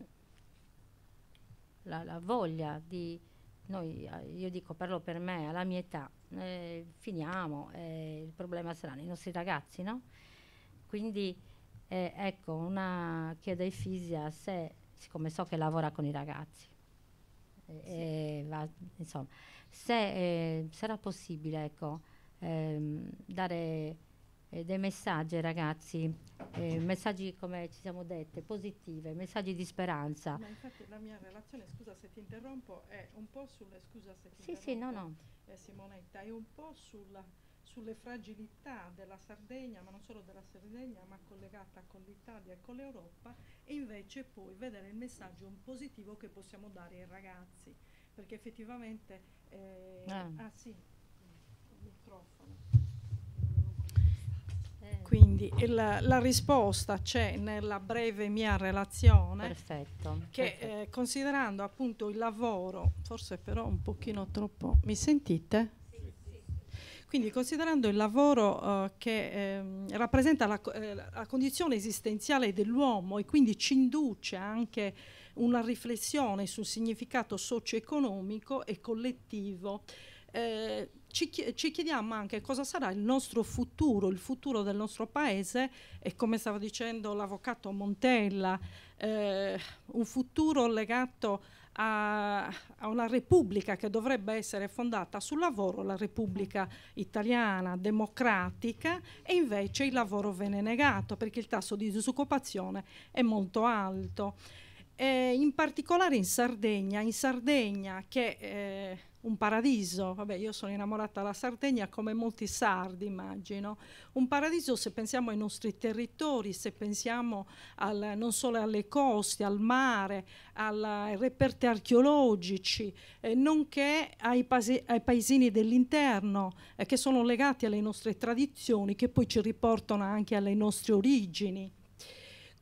la, la, voglia di... Noi, eh, io dico, parlo per me, alla mia età, eh, finiamo, eh, il problema saranno i nostri ragazzi, no? Quindi eh, ecco, una chiedo ai Fisia se, siccome so che lavora con i ragazzi, sì. eh, va, insomma, se eh, sarà possibile ecco, ehm, dare eh, dei messaggi ai ragazzi, eh, messaggi come ci siamo dette, positive, messaggi di speranza. Ma infatti la mia relazione, scusa se ti interrompo, è un po' sulle, scusa se ti sì, interrompo, sì, no, no. Simonetta, è un po' sulla sulle fragilità della Sardegna, ma non solo della Sardegna, ma collegata con l'Italia e con l'Europa, e invece poi vedere il messaggio positivo che possiamo dare ai ragazzi, perché effettivamente... Eh, ah. ah sì, il microfono. Eh. Quindi la, la risposta c'è nella breve mia relazione. Perfetto. Che perfetto. Eh, considerando appunto il lavoro, forse però un pochino troppo... Mi sentite? Quindi considerando il lavoro eh, che eh, rappresenta la, eh, la, condizione esistenziale dell'uomo e quindi ci induce anche una riflessione sul significato socio-economico e collettivo, eh, ci, ci chiediamo anche cosa sarà il nostro futuro, il futuro del nostro paese e come stava dicendo l'avvocato Montella, eh, un futuro legato a, a, una repubblica che dovrebbe essere fondata sul lavoro, la repubblica italiana democratica, e invece il lavoro viene negato perché il tasso di disoccupazione è molto alto. E in particolare in Sardegna, in Sardegna che... Eh, un paradiso, vabbè io sono innamorata della Sardegna come molti sardi immagino, un paradiso se pensiamo ai nostri territori, se pensiamo al, non solo alle coste, al mare, alla, ai reperti archeologici, eh, nonché ai, paesi, ai paesini dell'interno eh, che sono legati alle nostre tradizioni, che poi ci riportano anche alle nostre origini.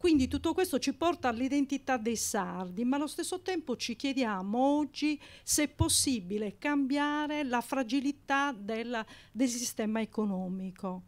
Quindi tutto questo ci porta all'identità dei sardi, ma allo stesso tempo ci chiediamo oggi se è possibile cambiare la fragilità del, del sistema economico.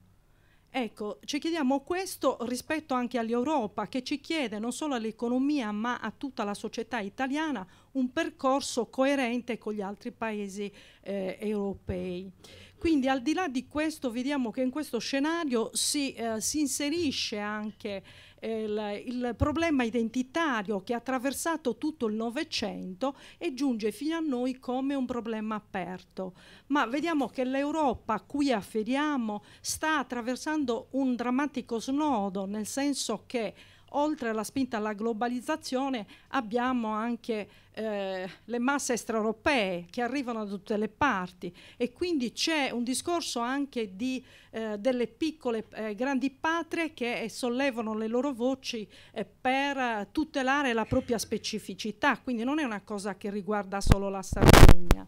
Ecco, ci chiediamo questo rispetto anche all'Europa che ci chiede non solo all'economia ma a tutta la società italiana un percorso coerente con gli altri paesi eh, europei. Quindi al di là di questo vediamo che in questo scenario si, eh, si inserisce anche il, eh, il problema identitario che ha attraversato tutto il Novecento e giunge fino a noi come un problema aperto. Ma vediamo che l'Europa a cui afferiamo sta attraversando un drammatico snodo, nel senso che oltre alla spinta alla globalizzazione abbiamo anche eh, le masse extraeuropee che arrivano da tutte le parti e quindi c'è un discorso anche di, eh, delle piccole eh, grandi patrie che eh, sollevano le loro voci eh, per tutelare la propria specificità, quindi non è una cosa che riguarda solo la Sardegna.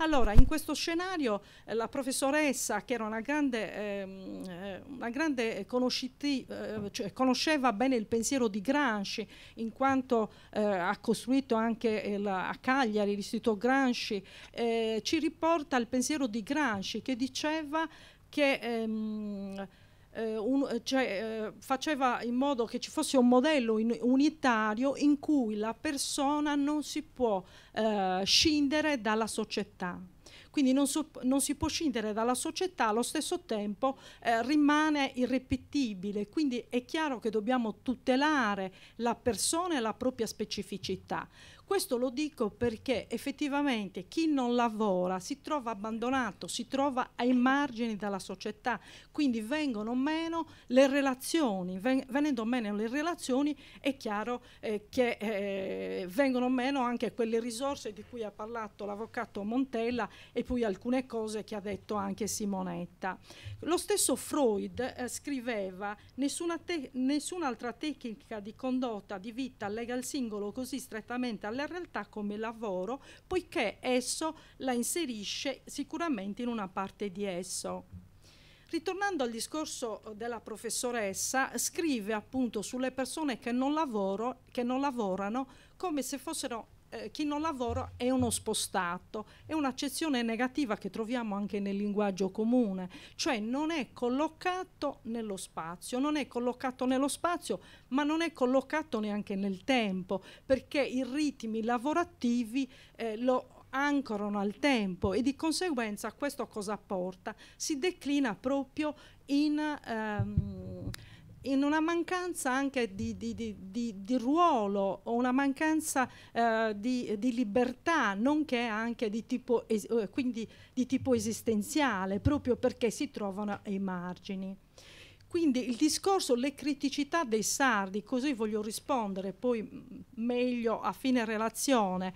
Allora, in questo scenario eh, la professoressa, che era una grande, ehm, eh, una grande eh, cioè, conosceva bene il pensiero di Gramsci, in quanto eh, ha costruito anche la, a Cagliari l'istituto Gramsci, ci riporta il pensiero di Gramsci che diceva che ehm, eh, un, eh, cioè, eh, faceva in modo che ci fosse un modello in, unitario in cui la persona non si può scindere dalla società quindi non, so, non, si può scindere dalla società, allo stesso tempo eh, rimane irrepetibile. quindi è chiaro che dobbiamo tutelare la persona e la propria specificità. Questo lo dico perché effettivamente chi non lavora si trova abbandonato, si trova ai margini della società, quindi vengono meno le relazioni, ven venendo meno le relazioni è chiaro eh, che eh, vengono meno anche quelle risorse di cui ha parlato l'avvocato Montella e poi alcune cose che ha detto anche Simonetta. Lo stesso Freud eh, scriveva nessun'altra te nessun tecnica di condotta di vita lega il singolo così strettamente alle la realtà come lavoro, poiché esso la inserisce sicuramente in una parte di esso. Ritornando al discorso della professoressa, scrive appunto sulle persone che non, lavoro, che non lavorano come se fossero eh, chi non lavora è uno spostato, è un'accezione negativa che troviamo anche nel linguaggio comune, cioè non è collocato nello spazio, non è collocato nello spazio, ma non è collocato neanche nel tempo, perché i ritmi lavorativi eh, lo ancorano al tempo e di conseguenza questo cosa porta? Si declina proprio in... Ehm, in una mancanza anche di, di, di, di ruolo o una mancanza eh, di, libertà, nonché anche di tipo, es- eh, tipo esistenziale, proprio perché si trovano ai margini. Quindi il discorso, le criticità dei sardi, così voglio rispondere poi mm, meglio a fine relazione,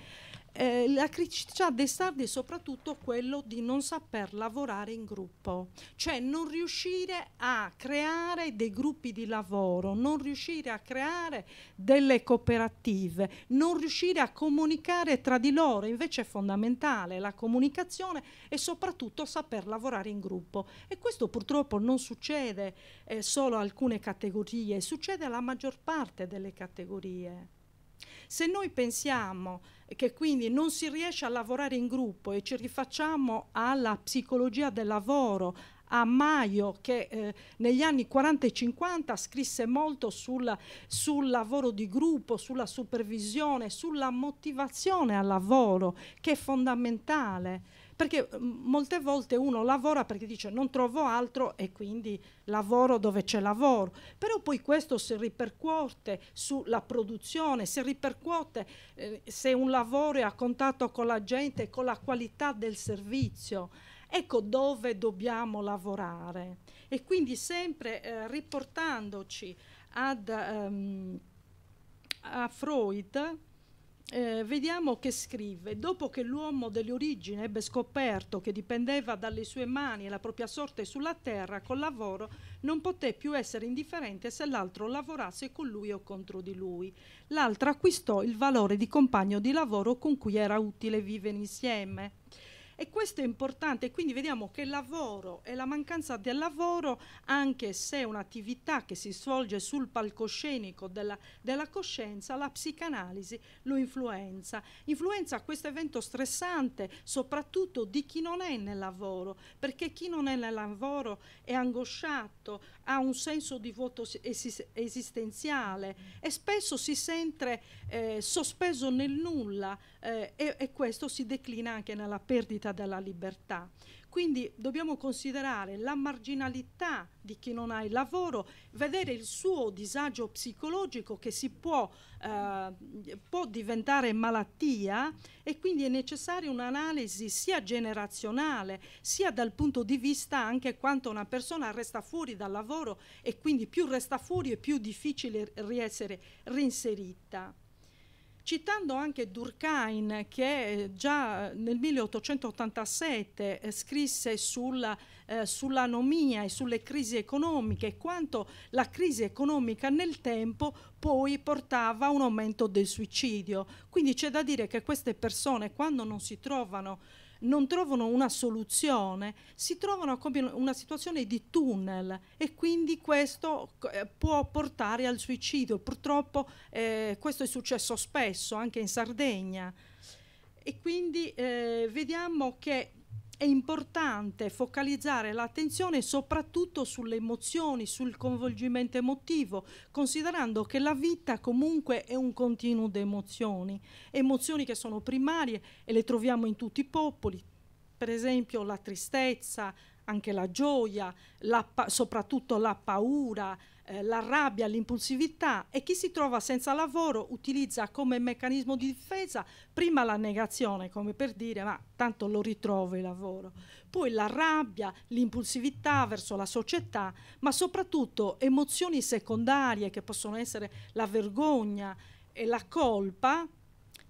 eh, la criticità dei sardi è soprattutto quello di non saper lavorare in gruppo, cioè non riuscire a creare dei gruppi di lavoro, non riuscire a creare delle cooperative, non riuscire a comunicare tra di loro, invece è fondamentale la comunicazione e soprattutto saper lavorare in gruppo. E questo purtroppo non succede eh, solo a alcune categorie, succede alla maggior parte delle categorie. Se noi pensiamo che quindi non si riesce a lavorare in gruppo e ci rifacciamo alla psicologia del lavoro, a Maio che eh, negli anni 40 e 50 scrisse molto sul, sul, lavoro di gruppo, sulla supervisione, sulla motivazione al lavoro che è fondamentale perché mm, molte volte uno lavora perché dice non trovo altro e quindi lavoro dove c'è lavoro, però poi questo si ripercuote sulla produzione, si ripercuote eh, se un lavoro è a contatto con la gente, con la qualità del servizio. Ecco dove dobbiamo lavorare e quindi sempre eh, riportandoci ad, um, a Freud, eh, vediamo che scrive, dopo che l'uomo delle origini ebbe scoperto che dipendeva dalle sue mani e la propria sorte sulla terra col lavoro, non poté più essere indifferente se l'altro lavorasse con lui o contro di lui. L'altro acquistò il valore di compagno di lavoro con cui era utile vivere insieme. E questo è importante, quindi vediamo che il lavoro e la mancanza del lavoro, anche se è un'attività che si svolge sul palcoscenico della, della coscienza, la psicanalisi lo influenza. Influenza questo evento stressante soprattutto di chi non è nel lavoro, perché chi non è nel lavoro è angosciato, ha un senso di vuoto esist esistenziale e spesso si sente eh, sospeso nel nulla eh, e, e questo si declina anche nella perdita vita della libertà. Quindi dobbiamo considerare la marginalità di chi non ha il lavoro, vedere il suo disagio psicologico che si può, eh, può diventare malattia e quindi è necessaria un'analisi sia generazionale sia dal punto di vista anche quanto una persona resta fuori dal lavoro e quindi più resta fuori e più difficile riessere reinserita citando anche Durkheim che eh, già eh, nel 1887 eh, scrisse sulla, eh, sull'anomia e sulle crisi economiche e quanto la crisi economica nel tempo poi portava a un aumento del suicidio. Quindi c'è da dire che queste persone quando non si trovano non trovano una soluzione, si trovano a una situazione di tunnel e quindi questo eh, può portare al suicidio. Purtroppo eh, questo è successo spesso anche in Sardegna. E quindi eh, vediamo che è importante focalizzare l'attenzione soprattutto sulle emozioni, sul coinvolgimento emotivo, considerando che la vita comunque è un continuo di emozioni, emozioni che sono primarie e le troviamo in tutti i popoli, per esempio la tristezza, anche la gioia, la soprattutto la paura, eh, la rabbia, l'impulsività e chi si trova senza lavoro utilizza come meccanismo di difesa prima la negazione, come per dire ma tanto lo ritrovo il lavoro, poi la rabbia, l'impulsività verso la società, ma soprattutto emozioni secondarie che possono essere la vergogna e la colpa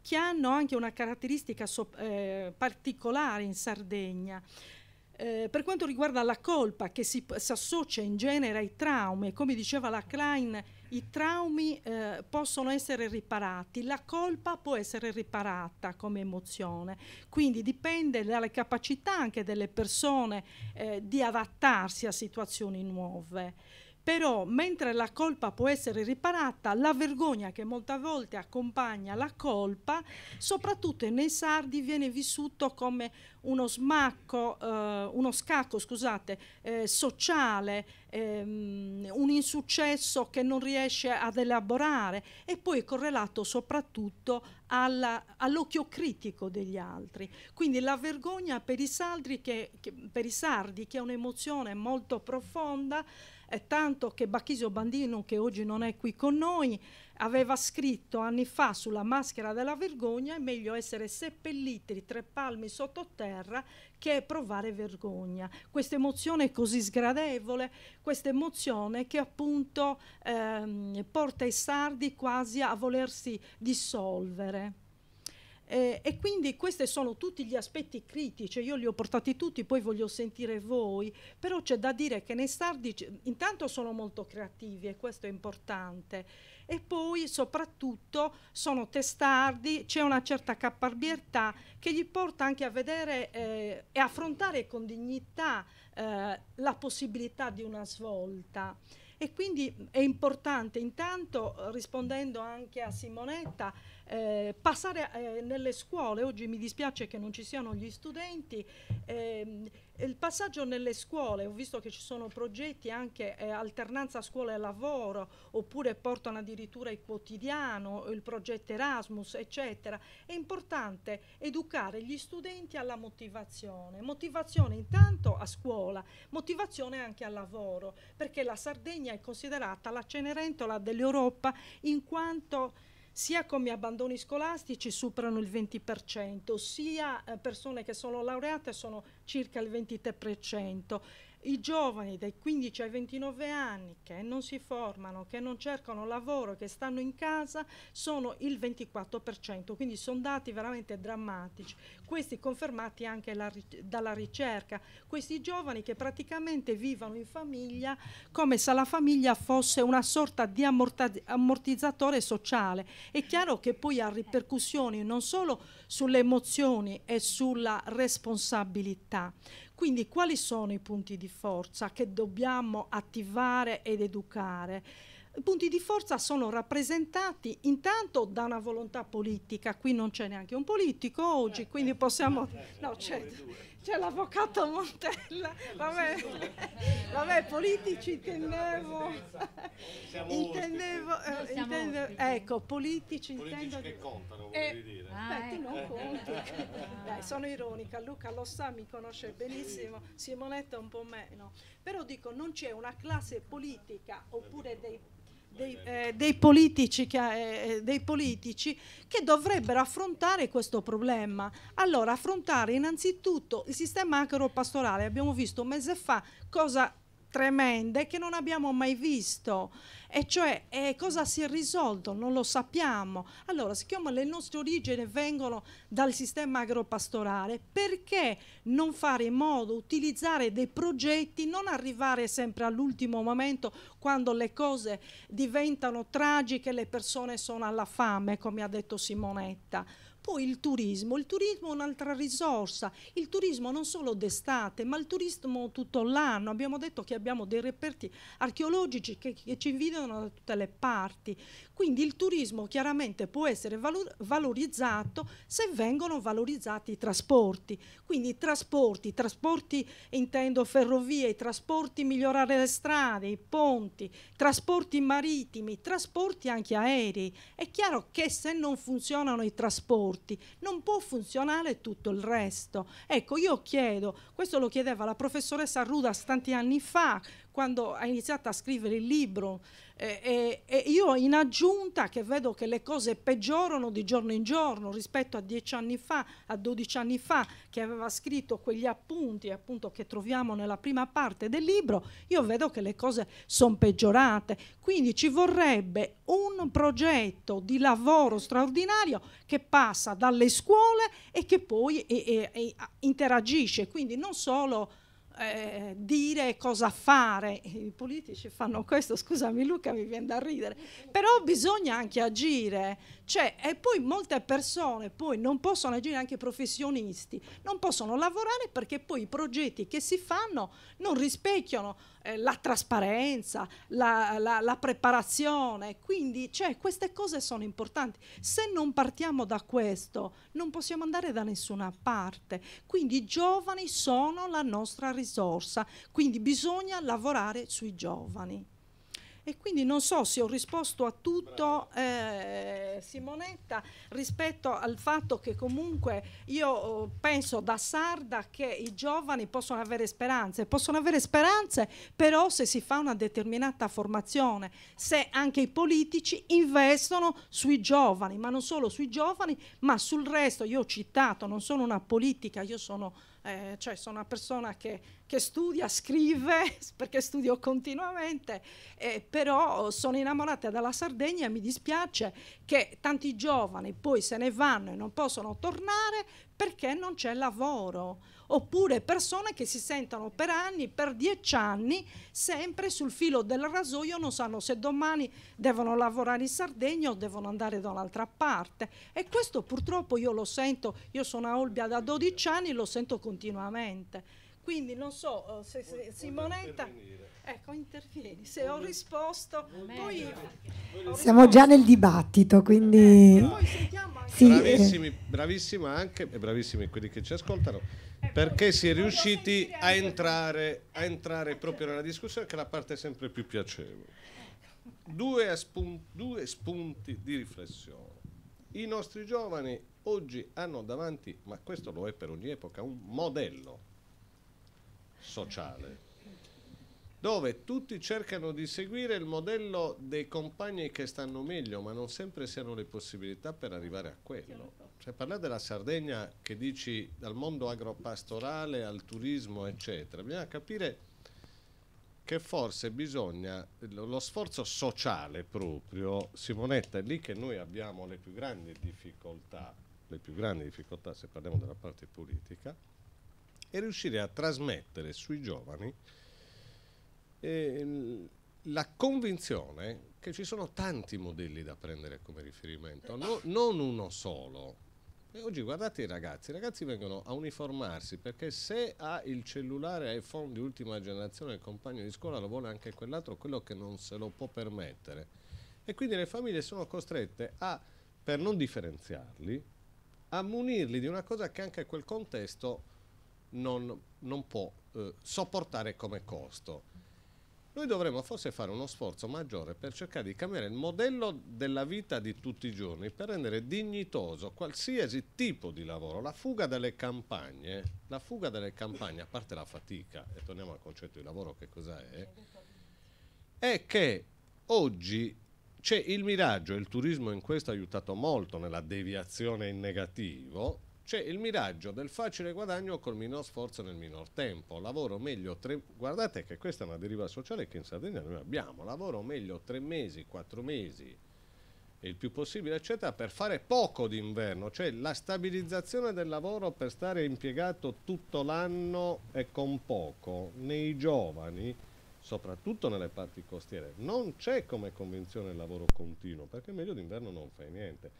che hanno anche una caratteristica so eh, particolare in Sardegna. Eh, per quanto riguarda la colpa che si, si, associa in genere ai traumi, come diceva la Klein, i traumi eh, possono essere riparati, la colpa può essere riparata come emozione, quindi dipende dalle capacità anche delle persone eh, di adattarsi a situazioni nuove. Però mentre la colpa può essere riparata, la vergogna che molte volte accompagna la colpa, soprattutto nei sardi, viene vissuto come uno smacco, eh, uno scacco scusate, eh, sociale, ehm, un insuccesso che non riesce ad elaborare e poi è correlato soprattutto all'occhio critico degli altri. Quindi la vergogna per i, che, che, per i sardi, che è un'emozione molto profonda, eh, tanto che Bacchisio Bandino, che oggi non è qui con noi, aveva scritto anni fa sulla maschera della vergogna è meglio essere seppelliti tre palmi sottoterra che provare vergogna. Questa emozione così sgradevole, questa emozione che appunto ehm, porta i sardi quasi a volersi dissolvere. Eh, e quindi questi sono tutti gli aspetti critici, io li ho portati tutti, poi voglio sentire voi, però c'è da dire che nei sardi intanto sono molto creativi e questo è importante e poi soprattutto sono testardi, c'è una certa caparbietà che gli porta anche a vedere eh, e affrontare con dignità eh, la possibilità di una svolta. E quindi è importante, intanto rispondendo anche a Simonetta, eh, passare eh, nelle scuole, oggi mi dispiace che non ci siano gli studenti, ehm, il passaggio nelle scuole, ho visto che ci sono progetti anche eh, alternanza scuola e lavoro, oppure portano addirittura il quotidiano, il progetto Erasmus, eccetera. È importante educare gli studenti alla motivazione, motivazione intanto a scuola, motivazione anche al lavoro, perché la Sardegna è considerata la Cenerentola dell'Europa in quanto sia come abbandoni scolastici superano il 20%, sia eh, persone che sono laureate sono circa il 23% i giovani dai 15 ai 29 anni che non si formano, che non cercano lavoro, che stanno in casa, sono il 24%, quindi sono dati veramente drammatici, questi confermati anche la, dalla ricerca, questi giovani che praticamente vivono in famiglia come se la famiglia fosse una sorta di ammortizzatore sociale. È chiaro che poi ha ripercussioni non solo sulle emozioni e sulla responsabilità. Quindi quali sono i punti di forza che dobbiamo attivare ed educare? I punti di forza sono rappresentati intanto da una volontà politica, qui non c'è neanche un politico oggi, eh, quindi eh, possiamo... Eh, no, c'è certo c'è l'avvocato Montella, vabbè, vabbè politici intendevo, intendevo, eh, intendevo ecco, politici, politici intendo... che contano, eh, volevi dire. Ah, beh, tu eh. non conti, dai, sono ironica, Luca lo sa, mi conosce benissimo, Simonetta un po' meno, però dico non c'è una classe politica oppure dei dei, eh, dei, politici che, eh, eh, dei, politici che, dovrebbero affrontare questo problema. Allora, affrontare innanzitutto il sistema agropastorale. Abbiamo visto un mese fa cosa tremende che non abbiamo mai visto. E cioè, eh, cosa si è risolto? Non lo sappiamo. Allora, siccome le nostre origini vengono dal sistema agropastorale, perché non fare in modo, utilizzare dei progetti, non arrivare sempre all'ultimo momento quando le cose diventano tragiche, le persone sono alla fame, come ha detto Simonetta. Poi il turismo, il turismo è un'altra risorsa, il turismo non solo d'estate, ma il turismo tutto l'anno. Abbiamo detto che abbiamo dei reperti archeologici che, che ci invidiano da tutte le parti. Quindi il turismo chiaramente può essere valorizzato se vengono valorizzati i trasporti. Quindi i trasporti, trasporti intendo ferrovie, i trasporti migliorare le strade, i ponti, trasporti marittimi, trasporti anche aerei. È chiaro che se non funzionano i trasporti non può funzionare tutto il resto. Ecco, io chiedo, questo lo chiedeva la professoressa Rudas tanti anni fa, quando ha iniziato a scrivere il libro eh, e, e, io in aggiunta che vedo che le cose peggiorano di giorno in giorno rispetto a dieci anni fa, a dodici anni fa, che aveva scritto quegli appunti appunto che troviamo nella prima parte del libro, io vedo che le cose sono peggiorate. Quindi ci vorrebbe un progetto di lavoro straordinario che passa dalle scuole e che poi e, interagisce, quindi non solo eh, dire cosa fare. I politici fanno questo, scusami Luca, mi viene da ridere, però bisogna anche agire, cioè, e poi molte persone poi non possono agire, anche professionisti, non possono lavorare perché poi i progetti che si fanno non rispecchiano eh, la trasparenza, la, la, la preparazione. Quindi, cioè, queste cose sono importanti. Se non partiamo da questo, non possiamo andare da nessuna parte. Quindi i giovani sono la nostra risorsa, quindi bisogna lavorare sui giovani. E quindi non so se ho risposto a tutto, eh, Simonetta, rispetto al fatto che comunque io eh, penso da sarda che i giovani possono avere speranze, possono avere speranze però se si fa una determinata formazione, se anche i politici investono sui giovani, ma non solo sui giovani, ma sul resto. Io ho citato, non sono una politica, io sono eh, cioè sono una persona che, che, studia, scrive, perché studio continuamente, eh, però sono innamorata della Sardegna e mi dispiace che tanti giovani poi se ne vanno e non possono tornare perché non c'è lavoro oppure persone che si sentono per anni, per dieci anni, sempre sul filo del rasoio, non sanno se domani devono lavorare in Sardegna o devono andare da un'altra parte. E questo purtroppo io lo sento, io sono a Olbia da 12 anni, lo sento continuamente. Quindi non so eh, se, se Simonetta... Ecco, intervieni, se ho risposto... Poi... Siamo già nel dibattito, quindi... Eh, sì, bravissimi, eh. bravissima anche, e bravissimi quelli che ci ascoltano perché si è riusciti a entrare, a entrare proprio nella discussione che è la parte sempre più piacevole. Due, spun due spunti di riflessione. I nostri giovani oggi hanno davanti, ma questo lo è per ogni epoca, un modello sociale dove tutti cercano di seguire il modello dei compagni che stanno meglio, ma non sempre si hanno le possibilità per arrivare a quello. Certo. Cioè, parlare della Sardegna che dici dal mondo agropastorale al turismo, eccetera, bisogna capire che forse bisogna lo sforzo sociale proprio, Simonetta, è lì che noi abbiamo le più grandi difficoltà, le più grandi difficoltà se parliamo della parte politica, e riuscire a trasmettere sui giovani eh, la convinzione che ci sono tanti modelli da prendere come riferimento, no, non uno solo. E oggi guardate i ragazzi, i ragazzi vengono a uniformarsi perché se ha il cellulare iPhone di ultima generazione il compagno di scuola lo vuole anche quell'altro, quello che non se lo può permettere. E quindi le famiglie sono costrette a, per non differenziarli, a munirli di una cosa che anche quel contesto non, non può eh, sopportare come costo noi dovremmo forse fare uno sforzo maggiore per cercare di cambiare il modello della vita di tutti i giorni, per rendere dignitoso qualsiasi tipo di lavoro. La fuga dalle campagne, la fuga dalle campagne, a parte la fatica, e torniamo al concetto di lavoro che cos'è, eh, è che oggi c'è il miraggio, il turismo in questo ha aiutato molto nella deviazione in negativo, c'è il miraggio del facile guadagno col minor sforzo nel minor tempo. Lavoro meglio tre... Guardate che questa è una deriva sociale che in Sardegna noi abbiamo. Lavoro meglio tre mesi, quattro mesi e il più possibile, eccetera, per fare poco d'inverno, cioè la stabilizzazione del lavoro per stare impiegato tutto l'anno e con poco. Nei giovani, soprattutto nelle parti costiere, non c'è come convinzione il lavoro continuo, perché meglio d'inverno non fai niente.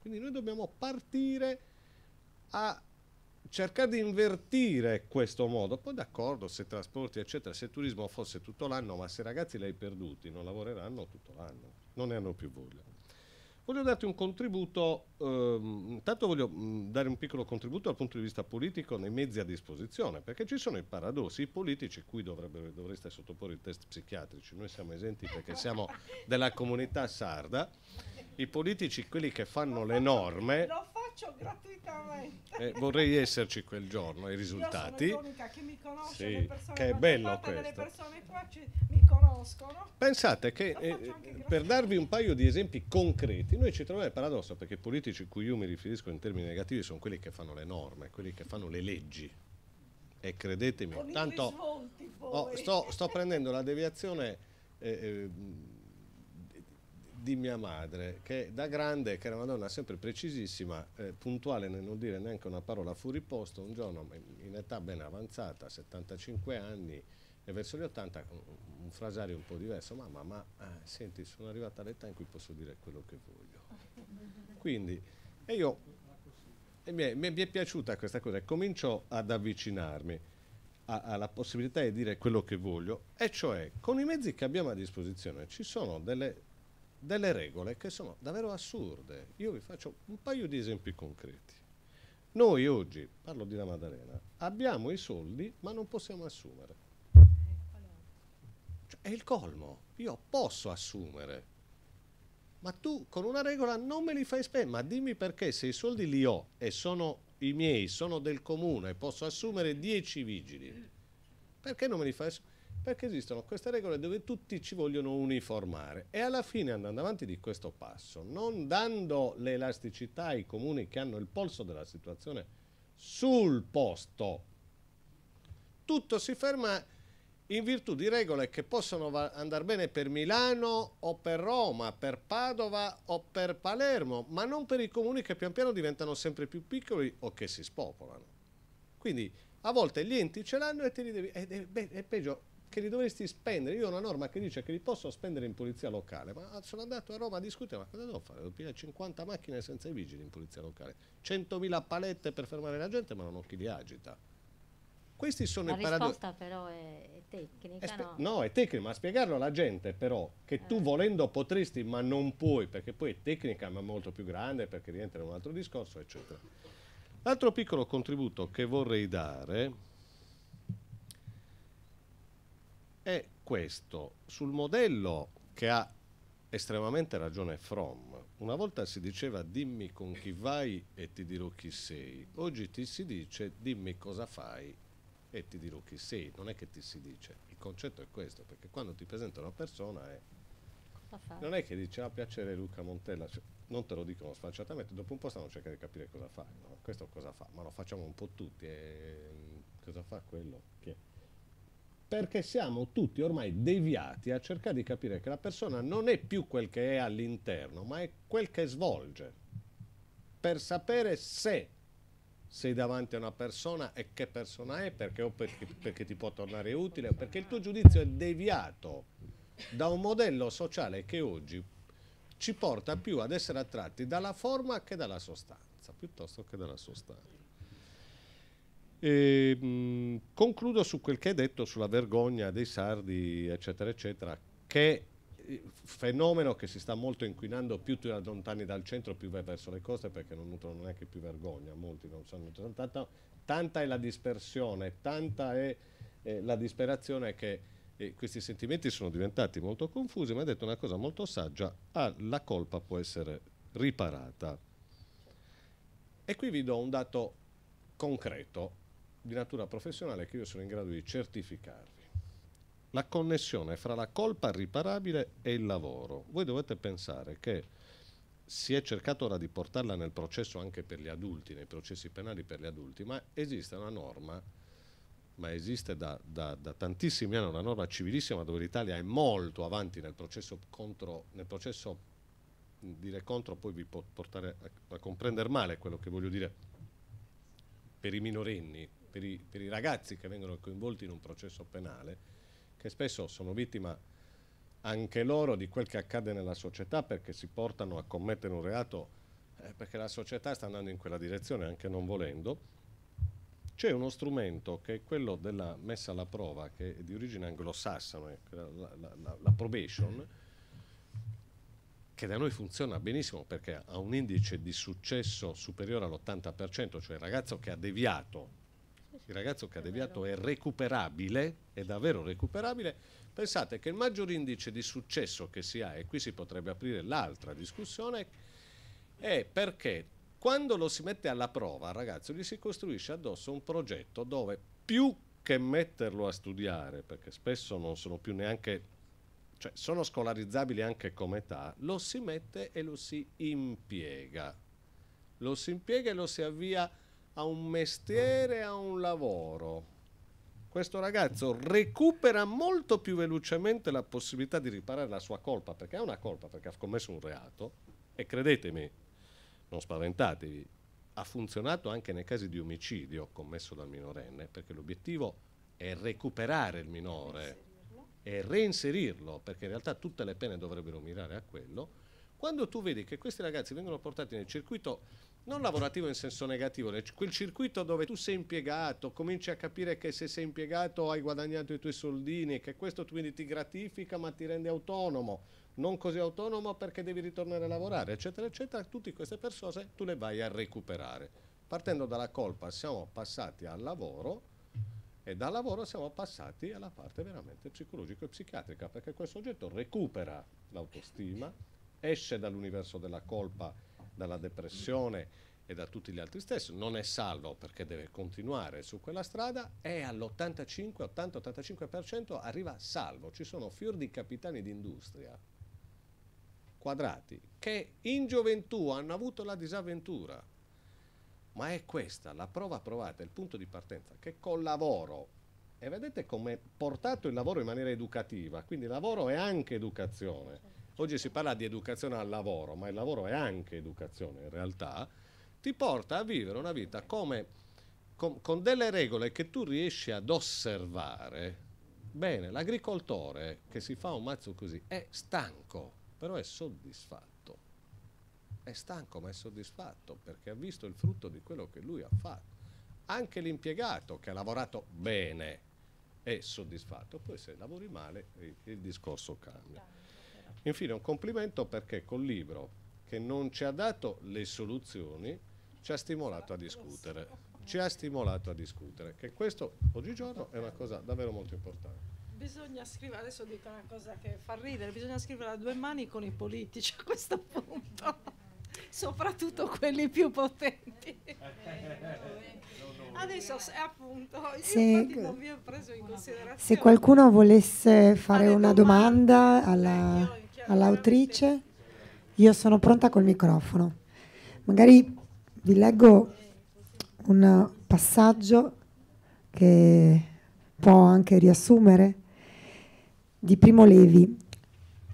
Quindi noi dobbiamo partire a cercare di invertire questo modo. Poi d'accordo, se trasporti, eccetera, se il turismo fosse tutto l'anno, ma se i ragazzi li hai perduti, non lavoreranno tutto l'anno, non ne hanno più voglia. Voglio darti un contributo, ehm, intanto voglio mh, dare un piccolo contributo dal punto di vista politico nei mezzi a disposizione, perché ci sono i paradossi, i politici, qui dovreste sottoporre i test psichiatrici, noi siamo esenti perché siamo della comunità sarda, i politici, quelli che fanno le norme faccio gratuitamente. Eh, vorrei esserci quel giorno, i risultati. Io sono l'unica che mi conosce, sì, le persone che è bello questo. delle persone qua ci, mi conoscono. Pensate che eh, per darvi un paio di esempi concreti, noi ci troviamo al paradosso perché i politici cui io mi riferisco in termini negativi sono quelli che fanno le norme, quelli che fanno le leggi. E credetemi, Con tanto svolti, oh, sto, sto prendendo la deviazione eh, eh di mia madre, che da grande, che era una donna sempre precisissima, eh, puntuale nel non dire neanche una parola furiposto, un giorno in età ben avanzata, 75 anni, e verso gli 80 un, un frasario un po' diverso, mamma, ma ah, senti, sono arrivata all'età in cui posso dire quello che voglio. Quindi, e io, e mi, è, mi, è, piaciuta questa cosa, e comincio ad avvicinarmi alla possibilità di dire quello che voglio, e cioè con i mezzi che abbiamo a disposizione ci sono delle delle regole che sono davvero assurde. Io vi faccio un paio di esempi concreti. Noi oggi, parlo di La Maddalena, abbiamo i soldi ma non possiamo assumere. Cioè, è il colmo. Io posso assumere. Ma tu con una regola non me li fai spendere, ma dimmi perché se i soldi li ho e sono i miei, sono del comune, posso assumere 10 vigili. Perché non me li fai spendere? perché esistono queste regole dove tutti ci vogliono uniformare e alla fine andando avanti di questo passo, non dando l'elasticità ai comuni che hanno il polso della situazione sul posto, tutto si ferma in virtù di regole che possono andare bene per Milano o per Roma, per Padova o per Palermo, ma non per i comuni che pian piano diventano sempre più piccoli o che si spopolano. Quindi a volte gli enti ce l'hanno e te li devi... E, e, e peggio, che li dovresti spendere. Io ho una norma che dice che li posso spendere in polizia locale, ma sono andato a Roma a discutere, ma cosa devo fare? Devo pigliare 50 macchine senza i vigili in polizia locale, 100.000 palette per fermare la gente, ma non ho chi li agita. Questi sono la i paradossi. La risposta però è, tecnica, è no? No, è tecnica, ma spiegarlo alla gente però, che eh. tu volendo potresti, ma non puoi, perché poi è tecnica, ma molto più grande, perché rientra in un altro discorso, eccetera. L'altro piccolo contributo che vorrei dare è questo, sul modello che ha estremamente ragione From. Una volta si diceva dimmi con chi vai e ti dirò chi sei, oggi ti si dice dimmi cosa fai e ti dirò chi sei, non è che ti si dice, il concetto è questo, perché quando ti presenta una persona è... Non è che dice ah piacere Luca Montella, cioè, non te lo dicono sfacciatamente, dopo un po' stanno cercando di capire cosa fai, no? questo cosa fa, ma lo facciamo un po' tutti, e... Ehm, cosa fa quello? Chi è? perché siamo tutti ormai deviati a cercare di capire che la persona non è più quel che è all'interno, ma è quel che svolge. Per sapere se sei davanti a una persona e che persona è, perché o perché, perché ti può tornare utile, perché il tuo giudizio è deviato da un modello sociale che oggi ci porta più ad essere attratti dalla forma che dalla sostanza, piuttosto che dalla sostanza. E, ehm, mh, concludo su quel che hai detto sulla vergogna dei sardi, eccetera, eccetera, che eh, fenomeno che si sta molto inquinando più ti allontani dal centro più vai verso le coste perché non nutrono neanche più vergogna molti non sanno tanta, tanta è la dispersione tanta è eh, la disperazione che eh, questi sentimenti sono diventati molto confusi ma hai detto una cosa molto saggia ah, la colpa può essere riparata e qui vi do un dato concreto di natura professionale che io sono in grado di certificarvi. La connessione fra la colpa riparabile e il lavoro. Voi dovete pensare che si è cercato ora di portarla nel processo anche per gli adulti, nei processi penali per gli adulti, ma esiste una norma, ma esiste da, da, da tantissimi anni una norma civilissima dove l'Italia è molto avanti nel processo contro, nel processo dire contro poi vi può portare a, a comprendere male quello che voglio dire per i minorenni, per i, per i ragazzi che vengono coinvolti in un processo penale, che spesso sono vittima anche loro di quel che accade nella società perché si portano a commettere un reato eh, perché la società sta andando in quella direzione anche non volendo, c'è uno strumento che è quello della messa alla prova che è di origine anglosassone, la, la, la, la probation, che da noi funziona benissimo perché ha un indice di successo superiore all'80%, cioè il ragazzo che ha deviato il ragazzo che ha deviato è recuperabile, è davvero recuperabile, pensate che il maggior indice di successo che si ha, e qui si potrebbe aprire l'altra discussione, è perché quando lo si mette alla prova al ragazzo gli si costruisce addosso un progetto dove più che metterlo a studiare, perché spesso non sono più neanche, cioè sono scolarizzabili anche come età, lo si mette e lo si impiega. Lo si impiega e lo si avvia a un mestiere, a un lavoro. Questo ragazzo recupera molto più velocemente la possibilità di riparare la sua colpa, perché è una colpa, perché ha commesso un reato, e credetemi, non spaventatevi, ha funzionato anche nei casi di omicidio commesso dal minorenne, perché l'obiettivo è recuperare il minore e reinserirlo, perché in realtà tutte le pene dovrebbero mirare a quello. Quando tu vedi che questi ragazzi vengono portati nel circuito non lavorativo in senso negativo, quel circuito dove tu sei impiegato, cominci a capire che se sei impiegato hai guadagnato i tuoi soldini, che questo quindi ti gratifica ma ti rende autonomo, non così autonomo perché devi ritornare a lavorare, eccetera, eccetera, tutte queste persone tu le vai a recuperare. Partendo dalla colpa siamo passati al lavoro e dal lavoro siamo passati alla parte veramente psicologico e psichiatrica, perché questo oggetto recupera l'autostima, esce dall'universo della colpa dalla depressione e da tutti gli altri stessi, non è salvo perché deve continuare su quella strada, è all'85, 80-85% arriva salvo. Ci sono fior di capitani d'industria quadrati che in gioventù hanno avuto la disavventura. Ma è questa la prova provata, il punto di partenza, che col lavoro, e vedete come portato il lavoro in maniera educativa, quindi lavoro è anche educazione oggi si parla di educazione al lavoro, ma il lavoro è anche educazione in realtà, ti porta a vivere una vita come, com, con delle regole che tu riesci ad osservare. Bene, l'agricoltore che si fa un mazzo così è stanco, però è soddisfatto. È stanco ma è soddisfatto perché ha visto il frutto di quello che lui ha fatto. Anche l'impiegato che ha lavorato bene è soddisfatto, poi se lavori male eh, il discorso cambia. Infine un complimento perché col libro, che non ci ha dato le soluzioni, ci ha stimolato a discutere. Ci ha stimolato a discutere, che questo oggigiorno è una cosa davvero molto importante. Bisogna scrivere, adesso dico una cosa che fa ridere, bisogna scrivere a due mani con i politici a questo punto soprattutto quelli più potenti. Adesso è appunto, se, se, qualcuno volesse fare una domanda alla, eh, all'autrice, io sono pronta col microfono. Magari vi leggo un passaggio che può anche riassumere di Primo Levi,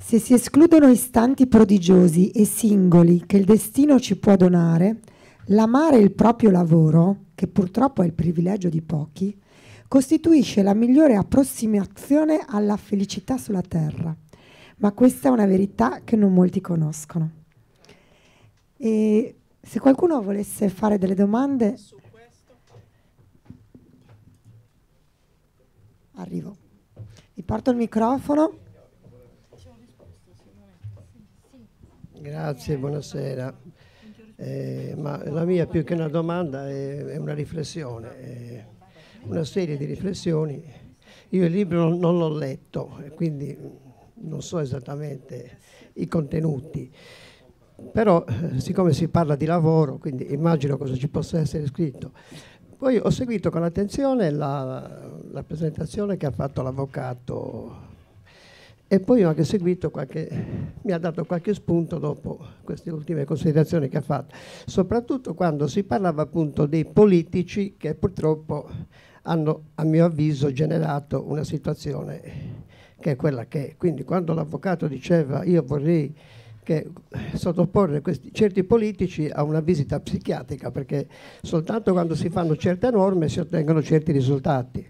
se si escludono istanti prodigiosi e singoli che il destino ci può donare, l'amare il proprio lavoro, che purtroppo è il privilegio di pochi, costituisce la migliore approssimazione alla felicità sulla terra. Ma questa è una verità che non molti conoscono. E se qualcuno volesse fare delle domande... Arrivo. Vi porto il microfono. Grazie, buonasera. Eh, ma la mia più che una domanda è, è una riflessione, è una serie di riflessioni. Io il libro non l'ho letto, quindi non so esattamente i contenuti, però eh, siccome si parla di lavoro, quindi immagino cosa ci possa essere scritto. Poi ho seguito con attenzione la, la presentazione che ha fatto l'avvocato e poi ho anche seguito qualche, mi ha dato qualche spunto dopo queste ultime considerazioni che ha fatto, soprattutto quando si parlava appunto dei politici che purtroppo hanno, a mio avviso, generato una situazione che è quella che è. Quindi quando l'avvocato diceva io vorrei che sottoporre questi, certi politici a una visita psichiatrica, perché soltanto quando si fanno certe norme si ottengono certi risultati.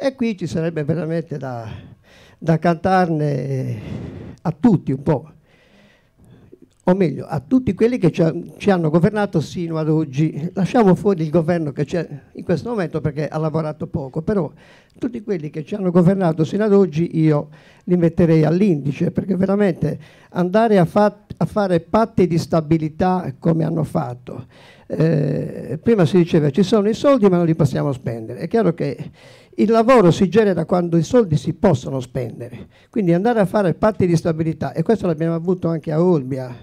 E qui ci sarebbe veramente da da cantarne eh, a tutti un po', o meglio a tutti quelli che ci, hanno governato sino ad oggi. Lasciamo fuori il governo che c'è in questo momento perché ha lavorato poco, però tutti quelli che ci hanno governato sino ad oggi io li metterei all'indice perché veramente andare a, fa a, fare patti di stabilità come hanno fatto. Eh, prima si diceva ci sono i soldi ma non li possiamo spendere. È chiaro che il lavoro si genera quando i soldi si possono spendere, quindi andare a fare patti di stabilità, e questo l'abbiamo avuto anche a Olbia,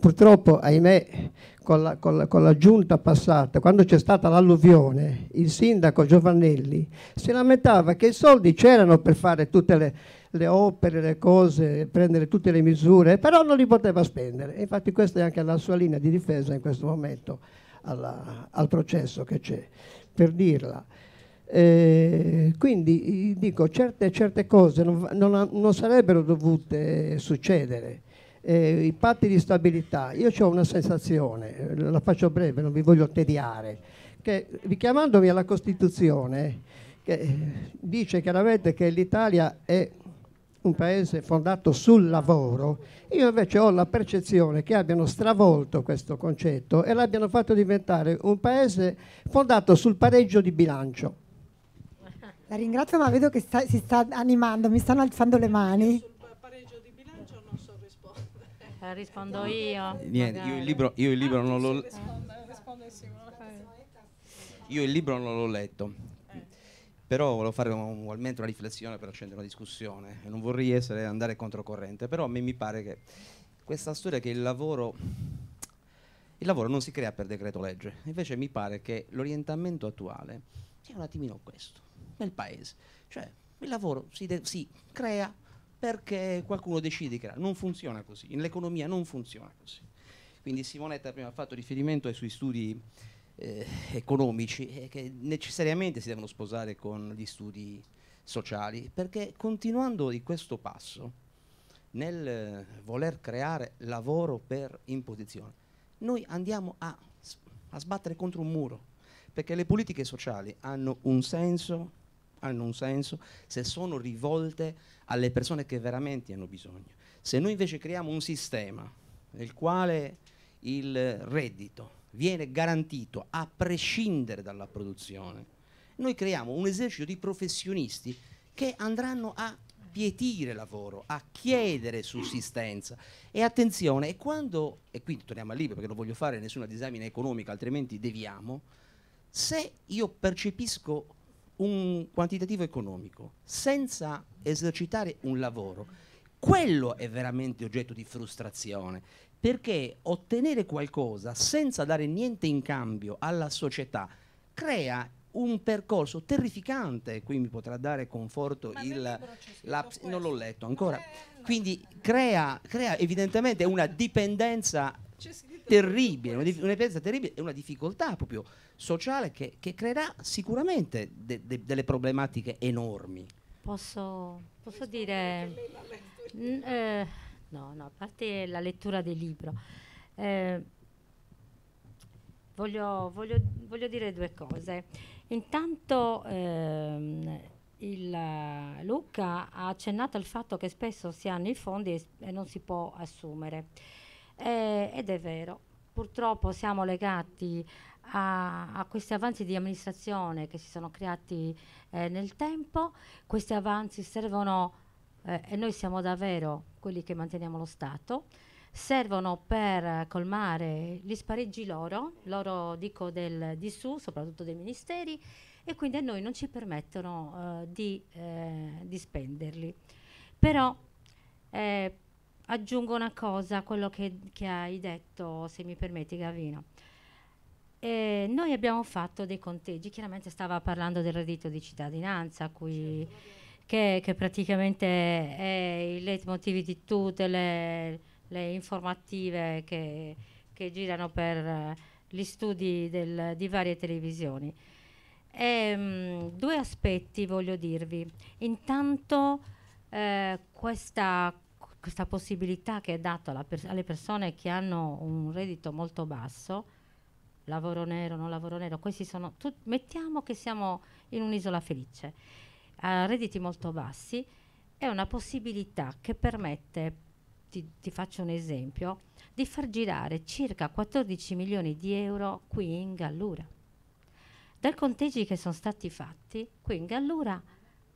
purtroppo, ahimè, con la, con, la, con la, giunta passata, quando c'è stata l'alluvione, il sindaco Giovannelli si lamentava che i soldi c'erano per fare tutte le, le, opere, le cose, prendere tutte le misure, però non li poteva spendere. Infatti questa è anche la sua linea di difesa in questo momento alla, al processo che c'è, per dirla. Eh, quindi dico, certe, certe cose non, non, non, sarebbero dovute succedere. Eh, I patti di stabilità, io ho una sensazione, eh, la faccio breve, non vi voglio tediare, che richiamandomi alla Costituzione, che eh, dice chiaramente che l'Italia è un paese fondato sul lavoro, io invece ho la percezione che abbiano stravolto questo concetto e l'abbiano fatto diventare un paese fondato sul pareggio di bilancio la ringrazio, ma vedo che sta, si sta animando, mi stanno alzando le mani. Sul pareggio di bilancio non so rispondere. Eh, rispondo io. Niente, io il libro, io il libro ah, non l'ho letto. Io il libro non l'ho letto. Però volevo fare ugualmente una riflessione per accendere una discussione. Non vorrei essere, andare controcorrente, però a me mi pare che questa storia che il lavoro il lavoro non si crea per decreto legge, invece mi pare che l'orientamento attuale sia un attimino questo nel paese. Cioè, il lavoro si, de- si crea perché qualcuno decide di creare. Non funziona così, l'economia non funziona così. Quindi Simonetta prima ha fatto riferimento ai suoi studi eh, economici eh, che necessariamente si devono sposare con gli studi sociali, perché continuando di questo passo nel eh, voler creare lavoro per imposizione, noi andiamo a, a sbattere contro un muro, perché le politiche sociali hanno un senso hanno un senso se sono rivolte alle persone che veramente hanno bisogno. Se noi invece creiamo un sistema nel quale il reddito viene garantito a prescindere dalla produzione, noi creiamo un esercito di professionisti che andranno a pietire lavoro, a chiedere sussistenza. E attenzione, e quando, e qui torniamo al libro perché non voglio fare nessuna disamina economica, altrimenti deviamo, se io percepisco un quantitativo economico, senza esercitare un lavoro, quello è veramente oggetto di frustrazione, perché ottenere qualcosa senza dare niente in cambio alla società crea un percorso terrificante, qui mi potrà dare conforto Ma il... La, non l'ho letto ancora. Eh, Quindi crea, crea evidentemente una dipendenza terribile, una dipendenza terribile e una difficoltà proprio sociale che, che creerà sicuramente de, de, delle problematiche enormi. Posso, posso dire... N, eh, no, no, a parte la lettura del libro. Eh, voglio, voglio, voglio, dire due cose. Intanto ehm, il, Luca ha accennato al fatto che spesso si hanno i fondi e, e non si può assumere. Eh, ed è vero, purtroppo siamo legati a, a, questi avanzi di amministrazione che si sono creati eh, nel tempo, questi avanzi servono, eh, e noi siamo davvero quelli che manteniamo lo Stato, servono per colmare gli spareggi loro, loro dico del, di su, soprattutto dei ministeri, e quindi a noi non ci permettono eh, di, eh, di, spenderli. Però eh, aggiungo una cosa a quello che, che hai detto, se mi permetti Gavino. E noi abbiamo fatto dei conteggi, chiaramente stava parlando del reddito di cittadinanza, cui, che, che, praticamente è il leitmotiv di tutte le, le informative che, che, girano per eh, gli studi del, di varie televisioni. E, ehm, mh, due aspetti voglio dirvi. Intanto eh, questa, questa, possibilità che è data alle persone che hanno un reddito molto basso, lavoro nero, non lavoro nero, questi sono, tu, mettiamo che siamo in un'isola felice, a redditi molto bassi, è una possibilità che permette, ti, ti faccio un esempio, di far girare circa 14 milioni di euro qui in Gallura. Dal conteggi che sono stati fatti, qui in Gallura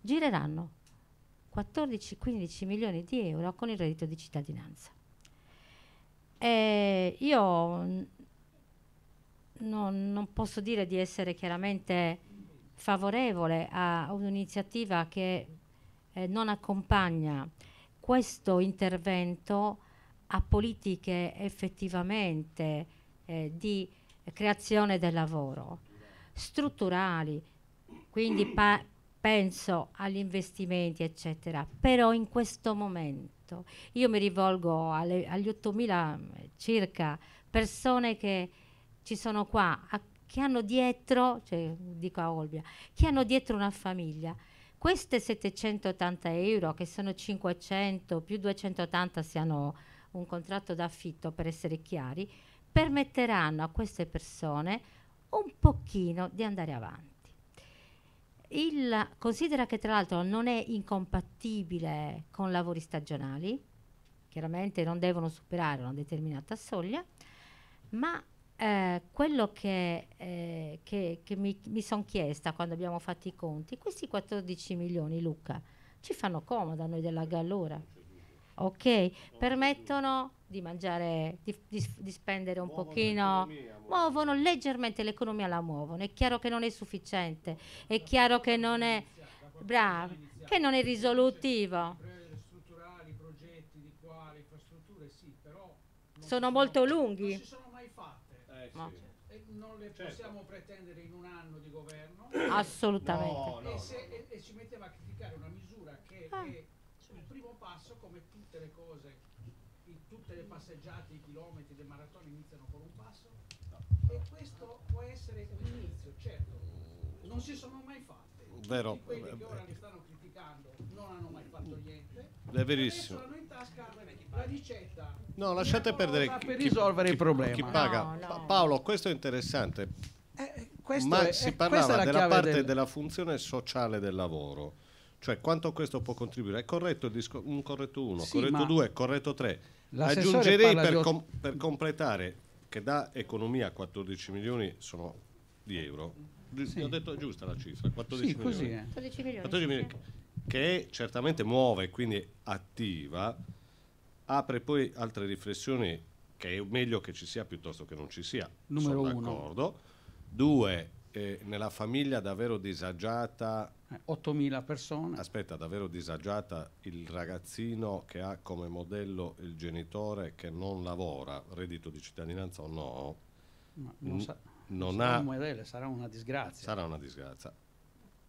gireranno 14-15 milioni di euro con il reddito di cittadinanza. E eh, io no, non posso dire di essere chiaramente favorevole a un'iniziativa che eh, non accompagna questo intervento a politiche effettivamente eh, di creazione del lavoro, strutturali, quindi penso agli investimenti, eccetera. Però in questo momento io mi rivolgo alle, agli 8.000 eh, circa persone che ci sono qua a, che hanno dietro, cioè, dico a Olbia, che hanno dietro una famiglia. Queste 780 euro, che sono 500 più 280 se hanno un contratto d'affitto, per essere chiari, permetteranno a queste persone un pochino di andare avanti. Il, considera che tra l'altro non è incompatibile con lavori stagionali, chiaramente non devono superare una determinata soglia, ma eh, quello che, eh, che, che mi, mi sono chiesta quando abbiamo fatto i conti, questi 14 milioni, Luca, ci fanno comodo a noi della Gallura. Ok, permettono di mangiare, di, di, di spendere un muovono pochino, muovono leggermente l'economia, la muovono. È chiaro che non è sufficiente, è chiaro che non è, bravo, che non è risolutivo. Sono molto lunghi ma... sì. E non le certo. possiamo pretendere in un anno di governo. Assolutamente. No, no, e, se, no, e, e, ci mettiamo a criticare una misura che ah. è il primo passo, come tutte le cose, tutte le passeggiate, i chilometri, le maratone iniziano con un passo. E questo può essere un inizio, certo. Non si sono mai fatte. Vero. Tutti quelli che eh, ora eh. li stanno criticando non hanno mai fatto niente è verissimo. No, lasciate perdere chi, per risolvere chi, il problema. Chi paga? No, no. Paolo, questo è interessante. Eh, eh Ma è, si eh, è, parlava della parte del... della funzione sociale del lavoro, cioè quanto questo può contribuire. È corretto il discorso? un corretto 1, sì, corretto 2, corretto 3. Aggiungerei per, com per completare che da economia 14 milioni sono di euro. Sì. Ho detto giusta la cifra, 14 sì, milioni. Così, eh. 14 milioni. 14 milioni che certamente muove e quindi attiva, apre poi altre riflessioni che è meglio che ci sia piuttosto che non ci sia. Numero Sono uno. Due, eh, nella famiglia davvero disagiata... Eh, 8.000 persone. Aspetta, davvero disagiata il ragazzino che ha come modello il genitore che non lavora, reddito di cittadinanza o no. Ma non, sa- non sarà, ha, un modele, sarà una disgrazia. Sarà una disgrazia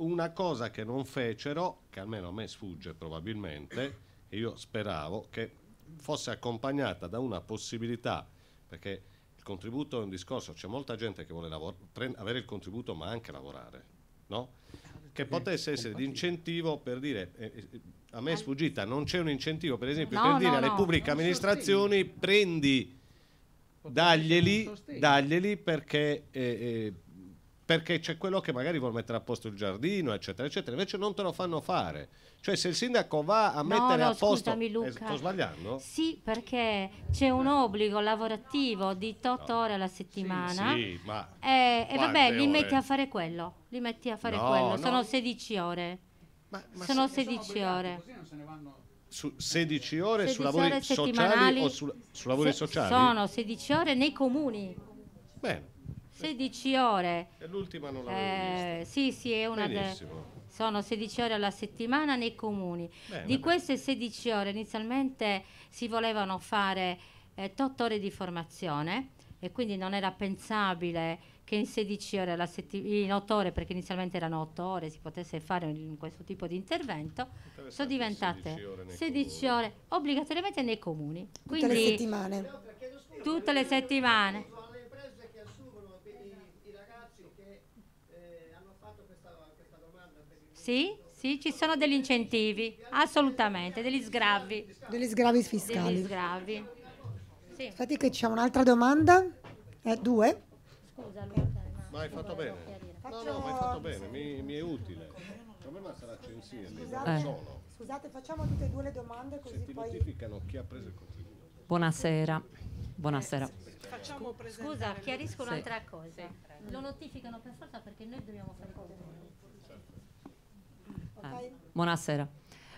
una cosa che non fecero, che almeno a me sfugge probabilmente, e io speravo che fosse accompagnata da una possibilità, perché il contributo è un discorso, c'è molta gente che vuole lavor- pre- avere il contributo ma anche lavorare, no? che potesse essere di incentivo per dire, eh, eh, a me è sfuggita, non c'è un incentivo per esempio no, per no, dire alle pubbliche amministrazioni prendi, daglieli, daglieli perché eh, eh perché c'è quello che magari vuole mettere a posto il giardino, eccetera, eccetera, invece non te lo fanno fare. Cioè se il sindaco va a no, mettere no, a posto... Scusami, eh, Luca. Eh, sto sbagliando? Sì, perché c'è un eh. obbligo lavorativo di 8 no. ore alla settimana. Sì, sì ma... Eh, e vabbè, ore? li metti a fare quello, li metti a fare no, quello, sono 16 ore. Ma, ma sono 16 sono ore. Così non se ne vanno su 16 ore 16 su lavori ore sociali o su, su lavori se, sociali? Sono 16 ore nei comuni. Bene. 16 ore. E l'ultima non l'avevo eh, Sì, sì, è una Benissimo. De... sono 16 ore alla settimana nei comuni. Bene, di queste 16 ore inizialmente si volevano fare eh, 8 ore di formazione e quindi non era pensabile che in 16 ore alla settimana, in 8 ore, perché inizialmente erano 8 ore, si potesse fare un, questo tipo di intervento, sono diventate 16 ore, ore obbligatoriamente nei comuni. Tutte le settimane. Tutte le settimane. Sì, sì, ci sono degli incentivi, assolutamente, degli sgravi. Degli sgravi fiscali. Degli sgravi. Sì. Infatti che c'è un'altra domanda, eh, due. Scusa Luca. Ma hai fatto bene. Faccio... No, no, ma hai fatto bene, mi, mi è utile. Scusate, non eh. Scusate, facciamo tutte e due le domande così Se ti poi... notificano chi ha preso il contributo. Buonasera. Buonasera. Scusa, chiarisco un'altra cosa. Lo notificano per forza perché noi dobbiamo fare il contributo. Ah, buonasera.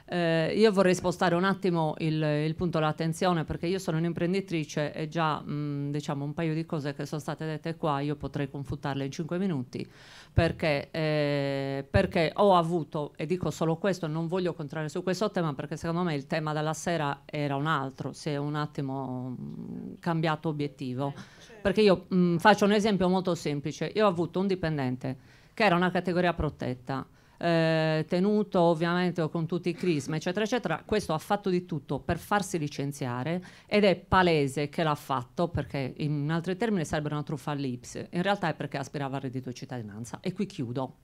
Eh, io vorrei spostare un attimo il, il punto dell'attenzione perché io sono un'imprenditrice e già mh, mm, diciamo un paio di cose che sono state dette qua io potrei confutarle in cinque minuti perché, eh, perché, ho avuto, e dico solo questo, non voglio contrarre su questo tema perché secondo me il tema della sera era un altro, si è un attimo mh, mm, cambiato obiettivo. Eh, certo. Perché io mh, mm, faccio un esempio molto semplice, io ho avuto un dipendente che era una categoria protetta eh, tenuto ovviamente con tutti i crisma, eccetera, eccetera. Questo ha fatto di tutto per farsi licenziare ed è palese che l'ha fatto perché in altri termini sarebbe una truffa all'Ips. In realtà è perché aspirava al reddito di cittadinanza. E qui chiudo.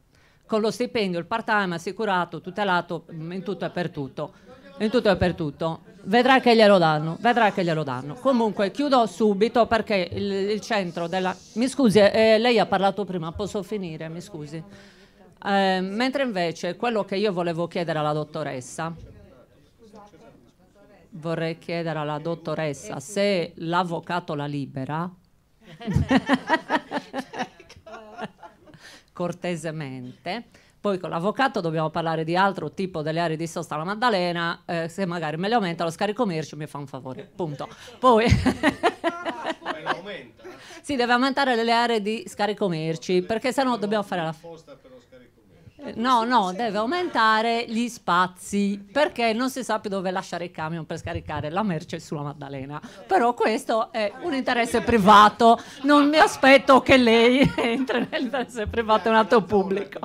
Con lo stipendio, il part-time assicurato, tutelato mm, in tutto e per tutto. In tutto e per tutto. Vedrà che glielo danno, vedrà che glielo danno. Comunque chiudo subito perché il, il centro della... Mi scusi, eh, lei ha parlato prima, posso finire, mi scusi. Eh, mentre invece quello che io volevo chiedere alla dottoressa, vorrei chiedere alla dottoressa eh se l'avvocato la libera, cortesemente, poi con l'avvocato dobbiamo parlare di altro tipo delle aree di sosta alla Maddalena, eh, se magari me le aumenta lo scarico merci mi fa un favore, punto. Poi... Si deve aumentare le aree di scarico merci, perché sennò dobbiamo fare la... Eh, no, no, deve aumentare gli spazi perché non si sa più dove lasciare il camion per scaricare la merce sulla Maddalena. Però questo è un interesse privato, non mi aspetto che lei entri nell'interesse privato è un atto pubblico.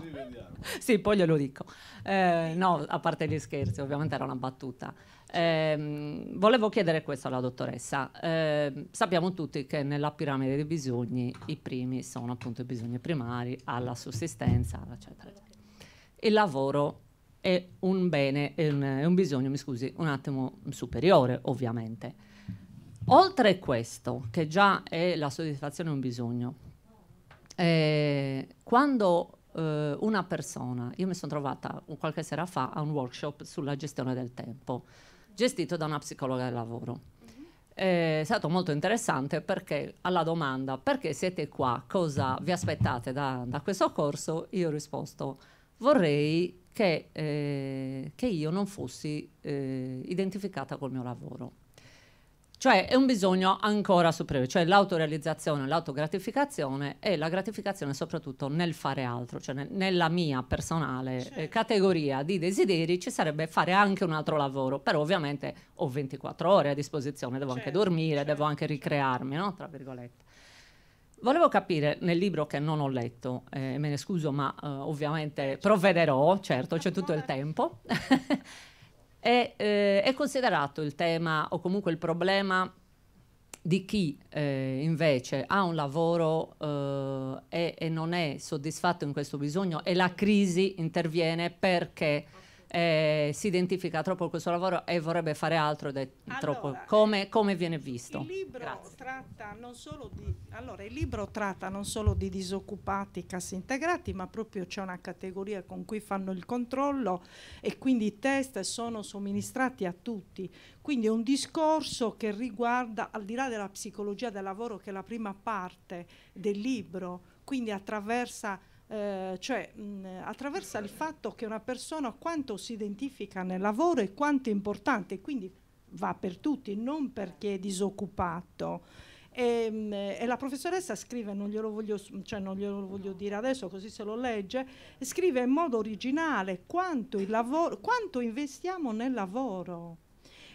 Sì, poi glielo dico. Eh, no, a parte gli scherzi, ovviamente era una battuta. Eh, volevo chiedere questo alla dottoressa. Eh, sappiamo tutti che nella piramide dei bisogni i primi sono appunto i bisogni primari alla sussistenza, eccetera, eccetera il lavoro è un bene, è un, è un bisogno, mi scusi, un attimo superiore ovviamente. Oltre a questo, che già è la soddisfazione un bisogno, eh, quando eh, una persona, io mi sono trovata qualche sera fa a un workshop sulla gestione del tempo, gestito da una psicologa del lavoro. Eh, è stato molto interessante perché alla domanda perché siete qua, cosa vi aspettate da, da questo corso, io ho risposto vorrei che, eh, che io non fossi eh, identificata col mio lavoro. Cioè è un bisogno ancora superiore, cioè l'autorealizzazione, l'autogratificazione e la gratificazione soprattutto nel fare altro, cioè ne nella mia personale eh, certo. categoria di desideri ci sarebbe fare anche un altro lavoro, però ovviamente ho 24 ore a disposizione, devo anche certo, dormire, devo certo, anche ricrearmi, no? tra virgolette. Volevo capire nel libro che non ho letto, eh, me ne scuso, ma eh, ovviamente certo. provvederò, certo, c'è tutto il tempo. è, eh, è, considerato il tema o comunque il problema di chi eh, invece ha un lavoro eh, e, e non è soddisfatto in questo bisogno e la crisi interviene perché eh, si identifica troppo con questo lavoro e vorrebbe fare altro ed è allora, troppo. Come, come, viene visto? Il libro, di, allora, il libro, tratta non solo di disoccupati, cassi integrati, ma proprio c'è una categoria con cui fanno il controllo e quindi i test sono somministrati a tutti. Quindi è un discorso che riguarda, al di là della psicologia del lavoro, che è la prima parte del libro, quindi attraversa eh, cioè mh, attraversa il fatto che una persona quanto si identifica nel lavoro e quanto è importante, quindi va per tutti, non perché è disoccupato. E, ehm, mh, e la professoressa scrive, non glielo, voglio, cioè non glielo, voglio, dire adesso così se lo legge, scrive in modo originale quanto, lavoro, quanto investiamo nel lavoro.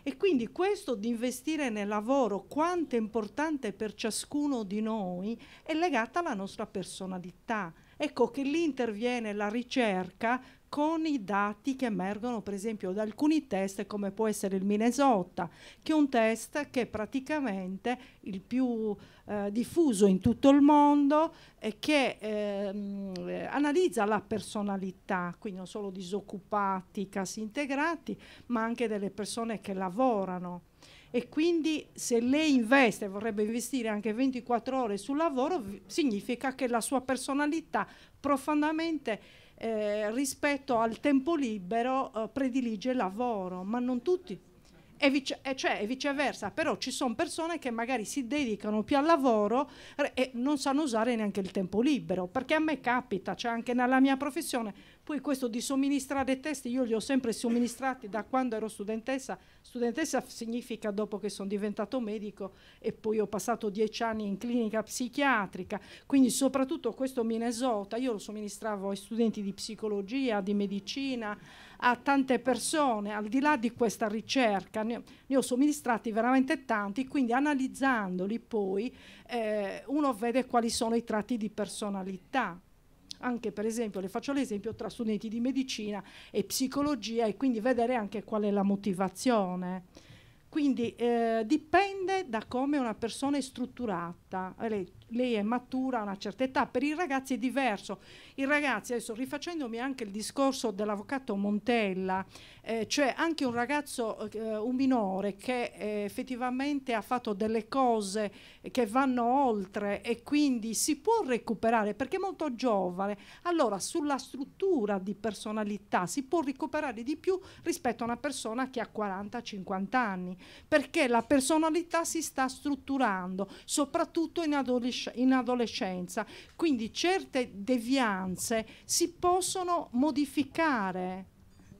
E quindi questo di investire nel lavoro, quanto è importante per ciascuno di noi, è legato alla nostra personalità. Ecco che lì interviene la ricerca con i dati che emergono per esempio da alcuni test come può essere il Minnesota, che è un test che è praticamente il più eh, diffuso in tutto il mondo e che eh, analizza la personalità, quindi non solo disoccupati, casi integrati, ma anche delle persone che lavorano e quindi se lei investe, vorrebbe investire anche 24 ore sul lavoro, significa che la sua personalità profondamente eh, rispetto al tempo libero eh, predilige il lavoro, ma non tutti. E, vice e cioè, viceversa, però ci sono persone che magari si dedicano più al lavoro eh, e non sanno usare neanche il tempo libero, perché a me capita, c'è cioè anche nella mia professione, poi questo di somministrare test, io li ho sempre somministrati da quando ero studentessa. Studentessa significa dopo che sono diventato medico e poi ho passato dieci anni in clinica psichiatrica. Quindi soprattutto questo Minnesota, io lo somministravo ai studenti di psicologia, di medicina, a tante persone. Al di là di questa ricerca, ne, ne ho somministrati veramente tanti, quindi analizzandoli poi eh, uno vede quali sono i tratti di personalità anche per esempio, le faccio l'esempio, tra studenti di medicina e psicologia e quindi vedere anche qual è la motivazione. Quindi eh, dipende da come una persona è strutturata. Lei lei è matura a una certa età, per i ragazzi è diverso. I ragazzi, adesso rifacendomi anche il discorso dell'avvocato Montella, eh, cioè anche un ragazzo, eh, un minore che eh, effettivamente ha fatto delle cose che vanno oltre e quindi si può recuperare perché è molto giovane, allora sulla struttura di personalità si può recuperare di più rispetto a una persona che ha 40-50 anni, perché la personalità si sta strutturando, soprattutto in adolescenza adolesc in adolescenza. Quindi certe devianze si possono modificare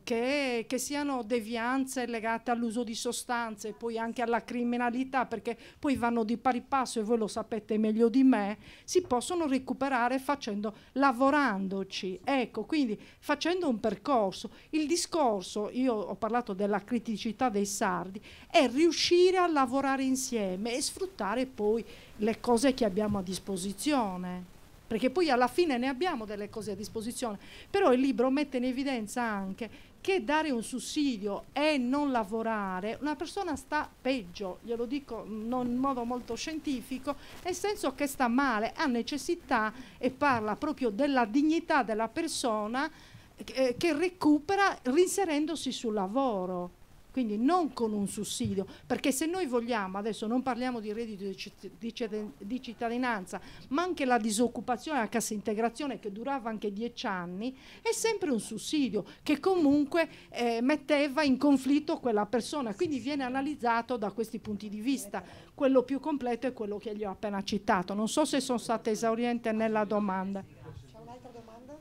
che, che siano devianze legate all'uso di sostanze e poi anche alla criminalità, perché poi vanno di pari passo e voi lo sapete meglio di me, si possono recuperare facendo, lavorandoci, ecco, quindi facendo un percorso. Il discorso, io ho parlato della criticità dei sardi, è riuscire a lavorare insieme e sfruttare poi le cose che abbiamo a disposizione perché poi alla fine ne abbiamo delle cose a disposizione, però il libro mette in evidenza anche che dare un sussidio e non lavorare, una persona sta peggio, glielo dico mm, non in modo molto scientifico, nel senso che sta male, ha necessità e parla proprio della dignità della persona eh, che recupera rinserendosi sul lavoro quindi non con un sussidio, perché se noi vogliamo, adesso non parliamo di reddito di cittadinanza, ma anche la disoccupazione, la cassa integrazione che durava anche dieci anni, è sempre un sussidio che comunque eh, metteva in conflitto quella persona, quindi viene analizzato da questi punti di vista. Quello più completo è quello che gli ho appena citato. Non so se sono stata esauriente nella domanda. C'è un'altra domanda?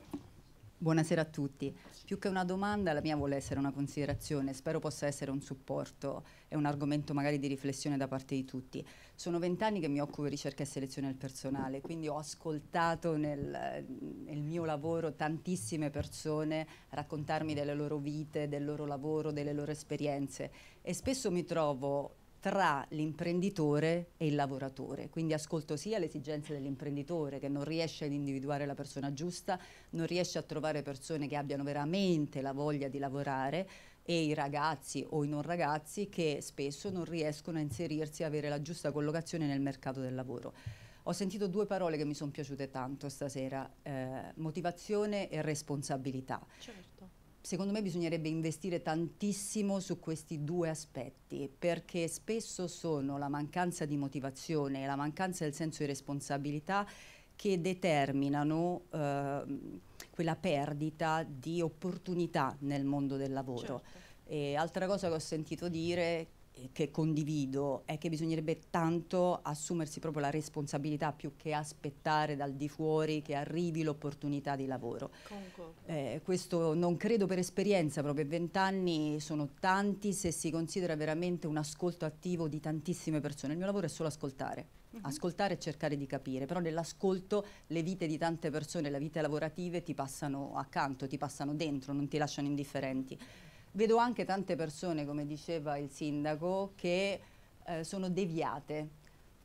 Buonasera a tutti più che una domanda la mia vuole essere una considerazione, spero possa essere un supporto e un argomento magari di riflessione da parte di tutti. Sono vent'anni che mi occupo di ricerca e selezione del personale, quindi ho ascoltato nel, nel mio lavoro tantissime persone raccontarmi delle loro vite, del loro lavoro, delle loro esperienze e spesso mi trovo tra l'imprenditore e il lavoratore. Quindi ascolto sia le esigenze dell'imprenditore che non riesce ad individuare la persona giusta, non riesce a trovare persone che abbiano veramente la voglia di lavorare e i ragazzi o i non ragazzi che spesso non riescono a inserirsi e avere la giusta collocazione nel mercato del lavoro. Ho sentito due parole che mi sono piaciute tanto stasera, eh, motivazione e responsabilità. Certo secondo me bisognerebbe investire tantissimo su questi due aspetti, perché spesso sono la mancanza di motivazione e la mancanza del senso di responsabilità che determinano eh, quella perdita di opportunità nel mondo del lavoro. Certo. altra cosa che ho sentito dire che condivido è che bisognerebbe tanto assumersi proprio la responsabilità più che aspettare dal di fuori che arrivi l'opportunità di lavoro. Eh, questo non credo per esperienza, proprio vent'anni sono tanti se si considera veramente un ascolto attivo di tantissime persone. Il mio lavoro è solo ascoltare, uh mhm. -huh. ascoltare e cercare di capire, però nell'ascolto le vite di tante persone, le vite lavorative ti passano accanto, ti passano dentro, non ti lasciano indifferenti. Vedo anche tante persone, come diceva il sindaco, che eh, sono deviate.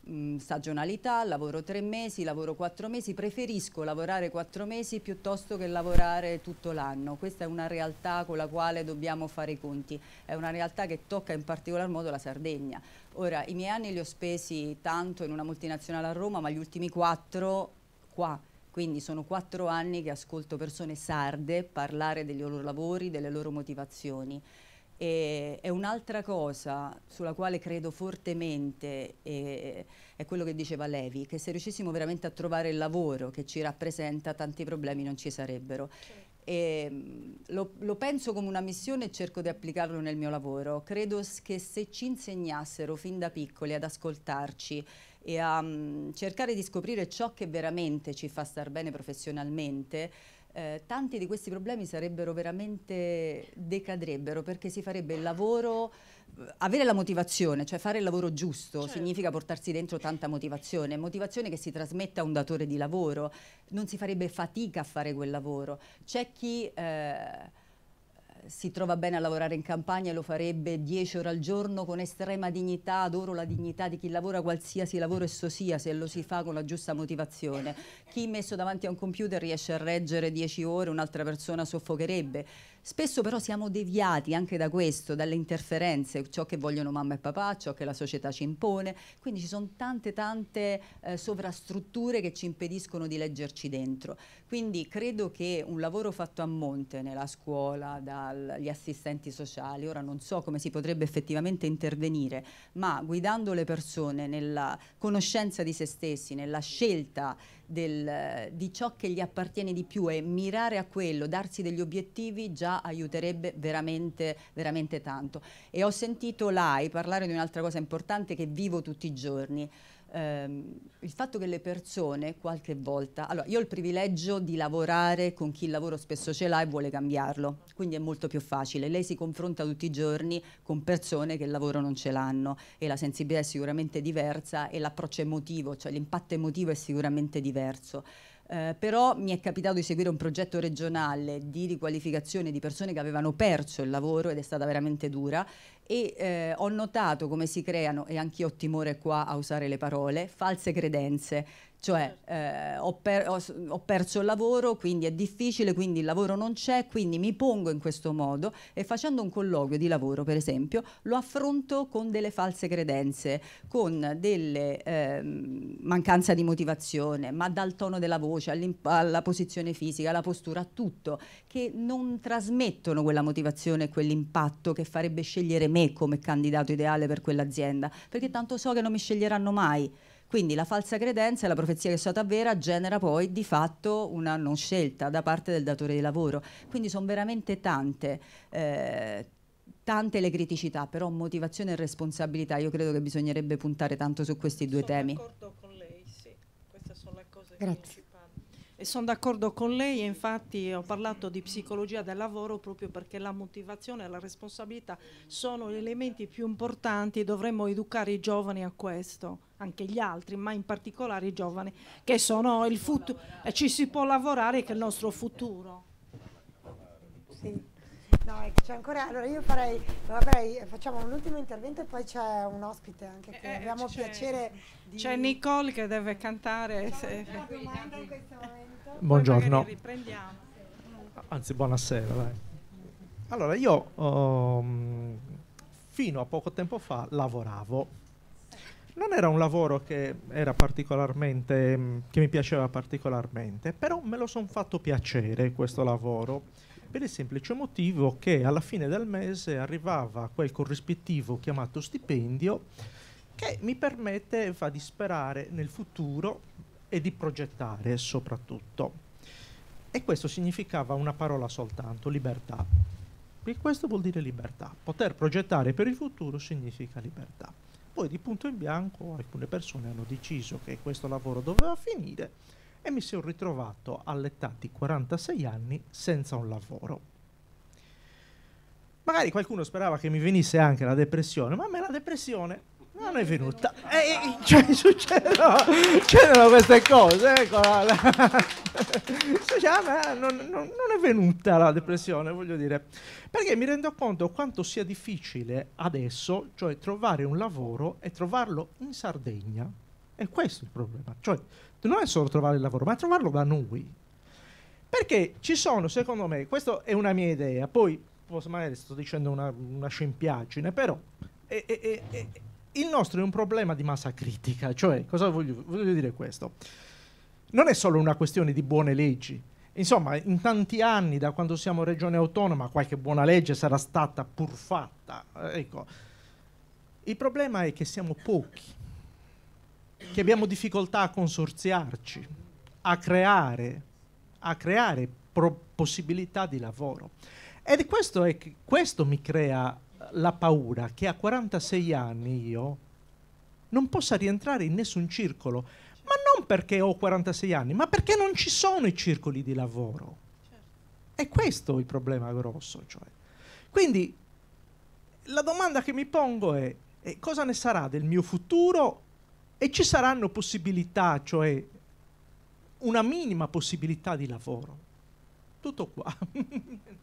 Mh, mm, stagionalità, lavoro tre mesi, lavoro quattro mesi, preferisco lavorare quattro mesi piuttosto che lavorare tutto l'anno. Questa è una realtà con la quale dobbiamo fare i conti, è una realtà che tocca in particolar modo la Sardegna. Ora, i miei anni li ho spesi tanto in una multinazionale a Roma, ma gli ultimi quattro qua quindi sono quattro anni che ascolto persone sarde parlare dei loro lavori, delle loro motivazioni. E, e un'altra cosa sulla quale credo fortemente e, è quello che diceva Levi, che se riuscissimo veramente a trovare il lavoro che ci rappresenta tanti problemi non ci sarebbero. Certo. E, lo, lo, penso come una missione e cerco di applicarlo nel mio lavoro. Credo che se ci insegnassero fin da piccoli ad ascoltarci e a um, cercare di scoprire ciò che veramente ci fa star bene professionalmente, eh, tanti di questi problemi sarebbero veramente decadrebbero perché si farebbe il lavoro eh, avere la motivazione, cioè fare il lavoro giusto certo. significa portarsi dentro tanta motivazione, motivazione che si trasmette a un datore di lavoro, non si farebbe fatica a fare quel lavoro. C'è chi eh, si trova bene a lavorare in campagna e lo farebbe 10 ore al giorno con estrema dignità, adoro la dignità di chi lavora qualsiasi lavoro esso sia, se lo si fa con la giusta motivazione. Chi messo davanti a un computer riesce a reggere 10 ore, un'altra persona soffocherebbe. Spesso però siamo deviati anche da questo, dalle interferenze, ciò che vogliono mamma e papà, ciò che la società ci impone, quindi ci sono tante tante eh, sovrastrutture che ci impediscono di leggerci dentro. Quindi credo che un lavoro fatto a monte nella scuola, dagli assistenti sociali, ora non so come si potrebbe effettivamente intervenire, ma guidando le persone nella conoscenza di se stessi, nella scelta del, di ciò che gli appartiene di più e mirare a quello, darsi degli obiettivi già aiuterebbe veramente, veramente tanto. E ho sentito l'AI parlare di un'altra cosa importante che vivo tutti i giorni ehm, il fatto che le persone qualche volta, allora io ho il privilegio di lavorare con chi il lavoro spesso ce l'ha e vuole cambiarlo, quindi è molto più facile, lei si confronta tutti i giorni con persone che il lavoro non ce l'hanno e la sensibilità è sicuramente diversa e l'approccio emotivo, cioè l'impatto emotivo è sicuramente diverso. Eh, però mi è capitato di seguire un progetto regionale di riqualificazione di persone che avevano perso il lavoro ed è stata veramente dura e eh, ho notato come si creano, e anch'io ho timore qua a usare le parole, false credenze cioè eh, ho, per, ho, ho perso il lavoro, quindi è difficile, quindi il lavoro non c'è, quindi mi pongo in questo modo e facendo un colloquio di lavoro, per esempio, lo affronto con delle false credenze, con delle eh, mancanza di motivazione, ma dal tono della voce alla posizione fisica, alla postura, a tutto, che non trasmettono quella motivazione e quell'impatto che farebbe scegliere me come candidato ideale per quell'azienda, perché tanto so che non mi sceglieranno mai. Quindi la falsa credenza e la profezia che è stata vera genera poi di fatto una non scelta da parte del datore di lavoro. Quindi sono veramente tante. Eh, tante le criticità, però motivazione e responsabilità, io credo che bisognerebbe puntare tanto su questi due sono temi. D'accordo con lei, sì. Queste sono le cose Grazie sono d'accordo con lei infatti ho parlato di psicologia del lavoro proprio perché la motivazione e la responsabilità sono gli elementi più importanti, e dovremmo educare i giovani a questo, anche gli altri, ma in particolare i giovani che sono il futuro, eh, ci si può lavorare che è il nostro futuro. Sì. No, c'è ancora, allora io farei, vabbè, facciamo un ultimo intervento e poi c'è un ospite anche che eh, eh abbiamo piacere di... C'è Nicole che deve cantare. Facciamo se... una domanda in questo momento. Buongiorno. Anzi, buonasera. Vai. Allora, io um, fino a poco tempo fa lavoravo. Non era un lavoro che, mm, che mi piaceva particolarmente, però me lo sono fatto piacere questo lavoro per il semplice motivo che alla fine del mese arrivava quel corrispettivo chiamato stipendio che mi permetteva di sperare nel futuro e di progettare soprattutto. E questo significava una parola soltanto, libertà. E questo vuol dire libertà. Poter progettare per il futuro significa libertà. Poi di punto in bianco alcune persone hanno deciso che questo lavoro doveva finire e mi sono ritrovato all'età di 46 anni senza un lavoro. Magari qualcuno sperava che mi venisse anche la depressione, ma a me la depressione non è venuta. Eh, eh cioè, succedono, succedono, queste cose. Ecco, la, la. Cioè, non, non, non, è venuta la depressione, voglio dire. Perché mi rendo conto quanto sia difficile adesso, cioè, trovare un lavoro e trovarlo in Sardegna. E questo è il problema. Cioè, non è solo trovare il lavoro, ma trovarlo da noi. Perché ci sono, secondo me, questa è una mia idea, poi magari sto dicendo una, una scempiaggine, però... È, è, è, il nostro è un problema di massa critica, cioè cosa voglio, voglio dire questo? Non è solo una questione di buone leggi, Insomma, in tanti anni, da quando siamo regione autonoma, qualche buona legge sarà stata pur fatta. Eh, ecco. Il problema è che siamo pochi, che abbiamo difficoltà a consorziarci, a creare, a creare possibilità di lavoro. Ed questo, è, questo mi crea la paura che a 46 anni io non possa rientrare in nessun circolo, ma non perché ho 46 anni, ma perché non ci sono i circoli di lavoro. Certo. È questo il problema grosso. Cioè. Quindi la domanda che mi pongo è, è cosa ne sarà del mio futuro e ci saranno possibilità, cioè una minima possibilità di lavoro. Tutto qua.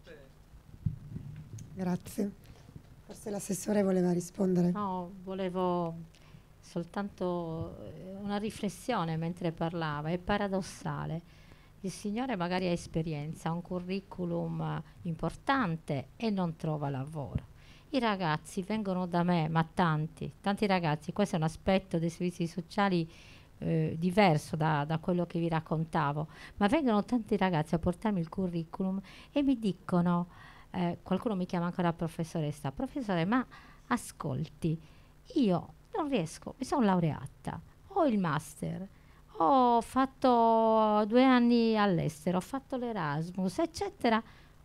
Grazie. Forse l'assessore voleva rispondere. No, volevo soltanto eh, una riflessione mentre parlava. È paradossale. Il signore magari ha esperienza, ha un curriculum importante e non trova lavoro. I ragazzi vengono da me, ma tanti, tanti ragazzi. Questo è un aspetto dei servizi sociali eh, diverso da, da, quello che vi raccontavo, ma vengono tanti ragazzi a portarmi il curriculum e mi dicono eh, qualcuno mi chiama ancora professoressa, professore ma ascolti, io non riesco, mi sono laureata, ho il master, ho fatto due anni all'estero, ho fatto l'Erasmus, eccetera,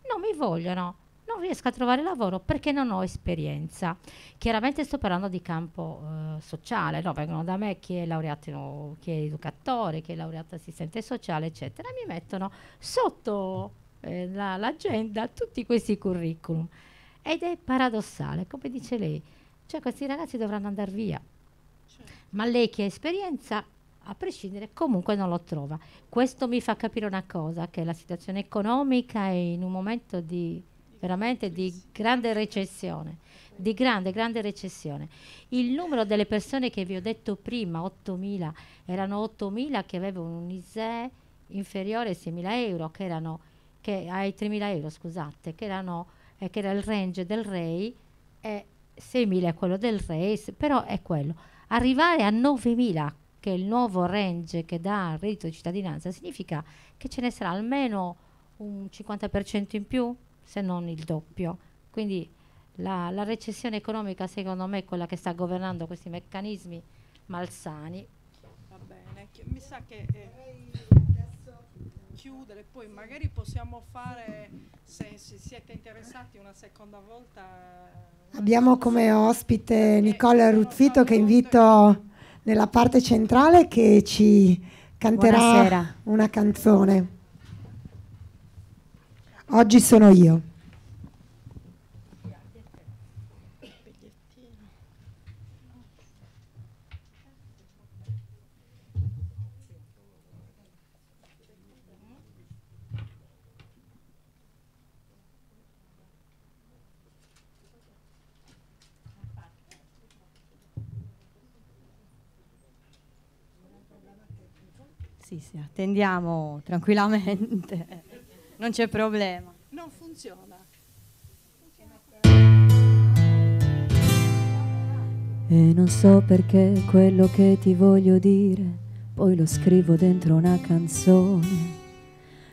non mi vogliono, non riesco a trovare lavoro perché non ho esperienza. Chiaramente sto parlando di campo eh, sociale, no? vengono da me chi è laureato, no, chi è educatore, chi è laureato assistente sociale, eccetera, mi mettono sotto eh, la, l'agenda tutti questi curriculum. Ed è paradossale, come dice lei, cioè questi ragazzi dovranno andare via, certo. ma lei che ha esperienza, a prescindere, comunque non lo trova. Questo mi fa capire una cosa, che la situazione economica è in un momento di veramente di grande recessione, di grande, grande recessione. Il numero delle persone che vi ho detto prima, 8.000, erano 8.000 che avevano un ISEE inferiore ai 6.000 euro, che erano che, ai 3.000 euro, scusate, che, erano, eh, che era il range del REI, eh, 6.000 è quello del REI, però è quello. Arrivare a 9.000, che è il nuovo range che dà il reddito di cittadinanza, significa che ce ne sarà almeno un 50% in più, se non il doppio. Quindi la, la recessione economica, secondo me, è quella che sta governando questi meccanismi malsani. Va bene, mi sa che... Eh chiudere, poi magari possiamo fare, se, se siete interessati una seconda volta... Una eh, Abbiamo come ospite eh, Nicola Ruzzito che invito nella parte centrale che ci canterà Buonasera. una canzone. Oggi sono io. attendiamo tranquillamente, non c'è problema. Non funziona. E non so perché quello che ti voglio dire, poi lo scrivo dentro una canzone.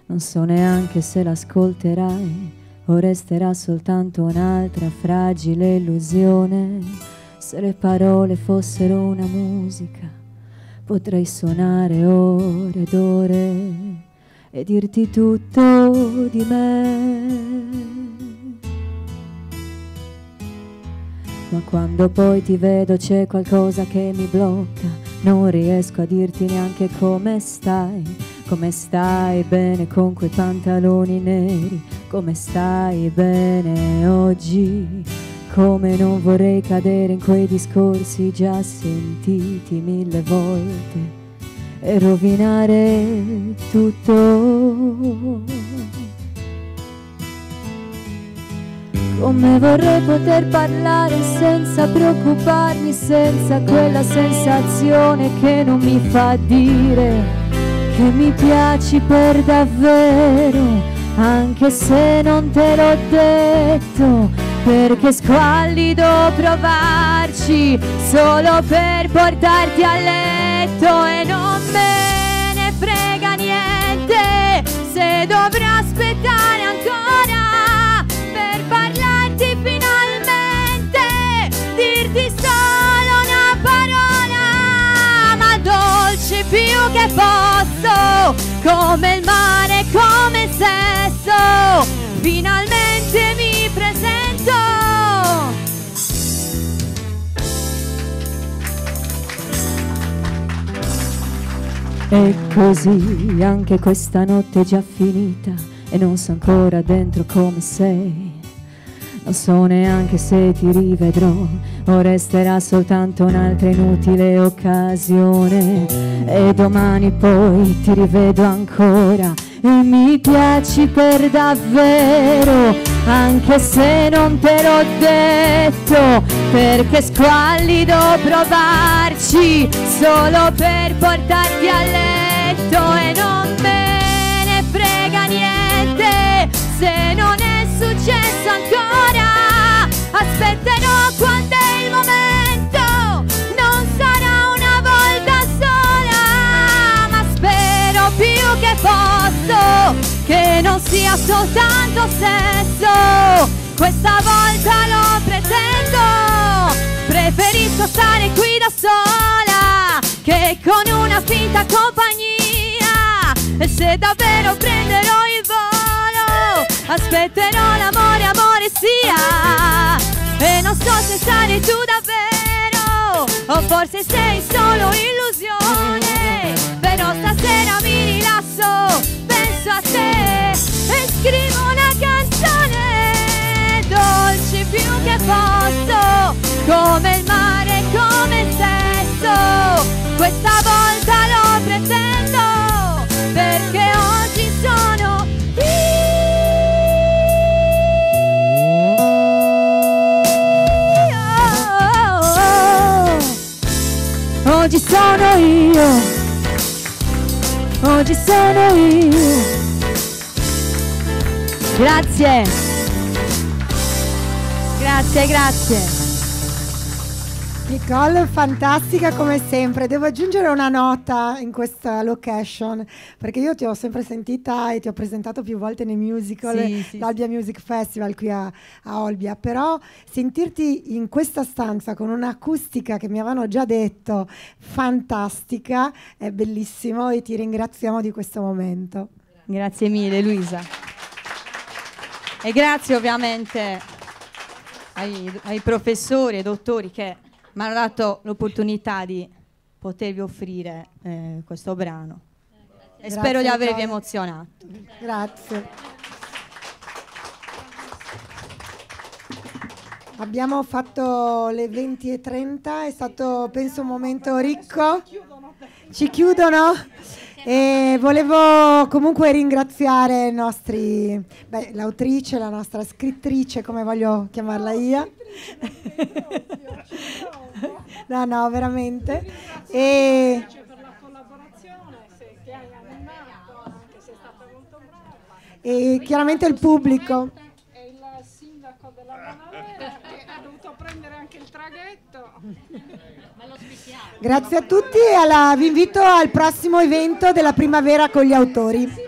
Non so neanche se l'ascolterai o resterà soltanto un'altra fragile illusione. Se le parole fossero una musica Potrei suonare ore ed ore e dirti tutto di me. Ma quando poi ti vedo c'è qualcosa che mi blocca, non riesco a dirti neanche come stai, come stai bene con quei pantaloni neri, come stai bene oggi come non vorrei cadere in quei discorsi già sentiti mille volte e rovinare tutto. Come vorrei poter parlare senza preoccuparmi, senza quella sensazione che non mi fa dire che mi piaci per davvero, anche se non te l'ho detto perché squallido provarci solo per portarti a letto e non me ne frega niente se dovrò aspettare ancora per parlarti finalmente, dirti solo una parola, ma dolce più che posso, come il mare, come il sesso, finalmente mi E così anche questa notte è già finita e non so ancora dentro come sei. Non so neanche se ti rivedrò o resterà soltanto un'altra inutile occasione. E domani poi ti rivedo ancora e mi piaci per davvero, anche se non te l'ho detto, perché squallido provarci solo per portarti a letto e non che non sia soltanto sesso, questa volta lo pretendo, preferisco stare qui da sola che con una finta compagnia e se davvero prenderò il volo, aspetterò l'amore, amore sia e non so se sarai tu davvero o forse sei solo illusione, però stasera mi scrivo una canzone dolce più che posso come il mare come il sesso questa volta lo pretendo perché oggi sono io oggi sono io oggi sono io Grazie. Grazie, grazie. Nicole, fantastica come sempre. Devo aggiungere una nota in questa location, perché io ti ho sempre sentita e ti ho presentato più volte nei musical, sì, l'Albia sì. Music Festival qui a, a, Olbia, però sentirti in questa stanza con un'acustica che mi avevano già detto fantastica è bellissimo e ti ringraziamo di questo momento. Grazie mille Luisa. E grazie ovviamente ai, ai professori e dottori che mi hanno dato l'opportunità di potervi offrire eh, questo brano. Grazie. E spero grazie di avervi emozionato. Grazie. Abbiamo fatto le 20 e 30 è stato penso un momento ricco. Ci chiudono? E volevo comunque ringraziare i nostri, beh, l'autrice, la nostra scrittrice, come voglio chiamarla io. no, no, veramente. E e chiaramente il pubblico. E il sindaco della Bonavera che ha dovuto prendere anche il traghetto. Grazie a tutti e alla, vi invito al prossimo evento della primavera con gli autori.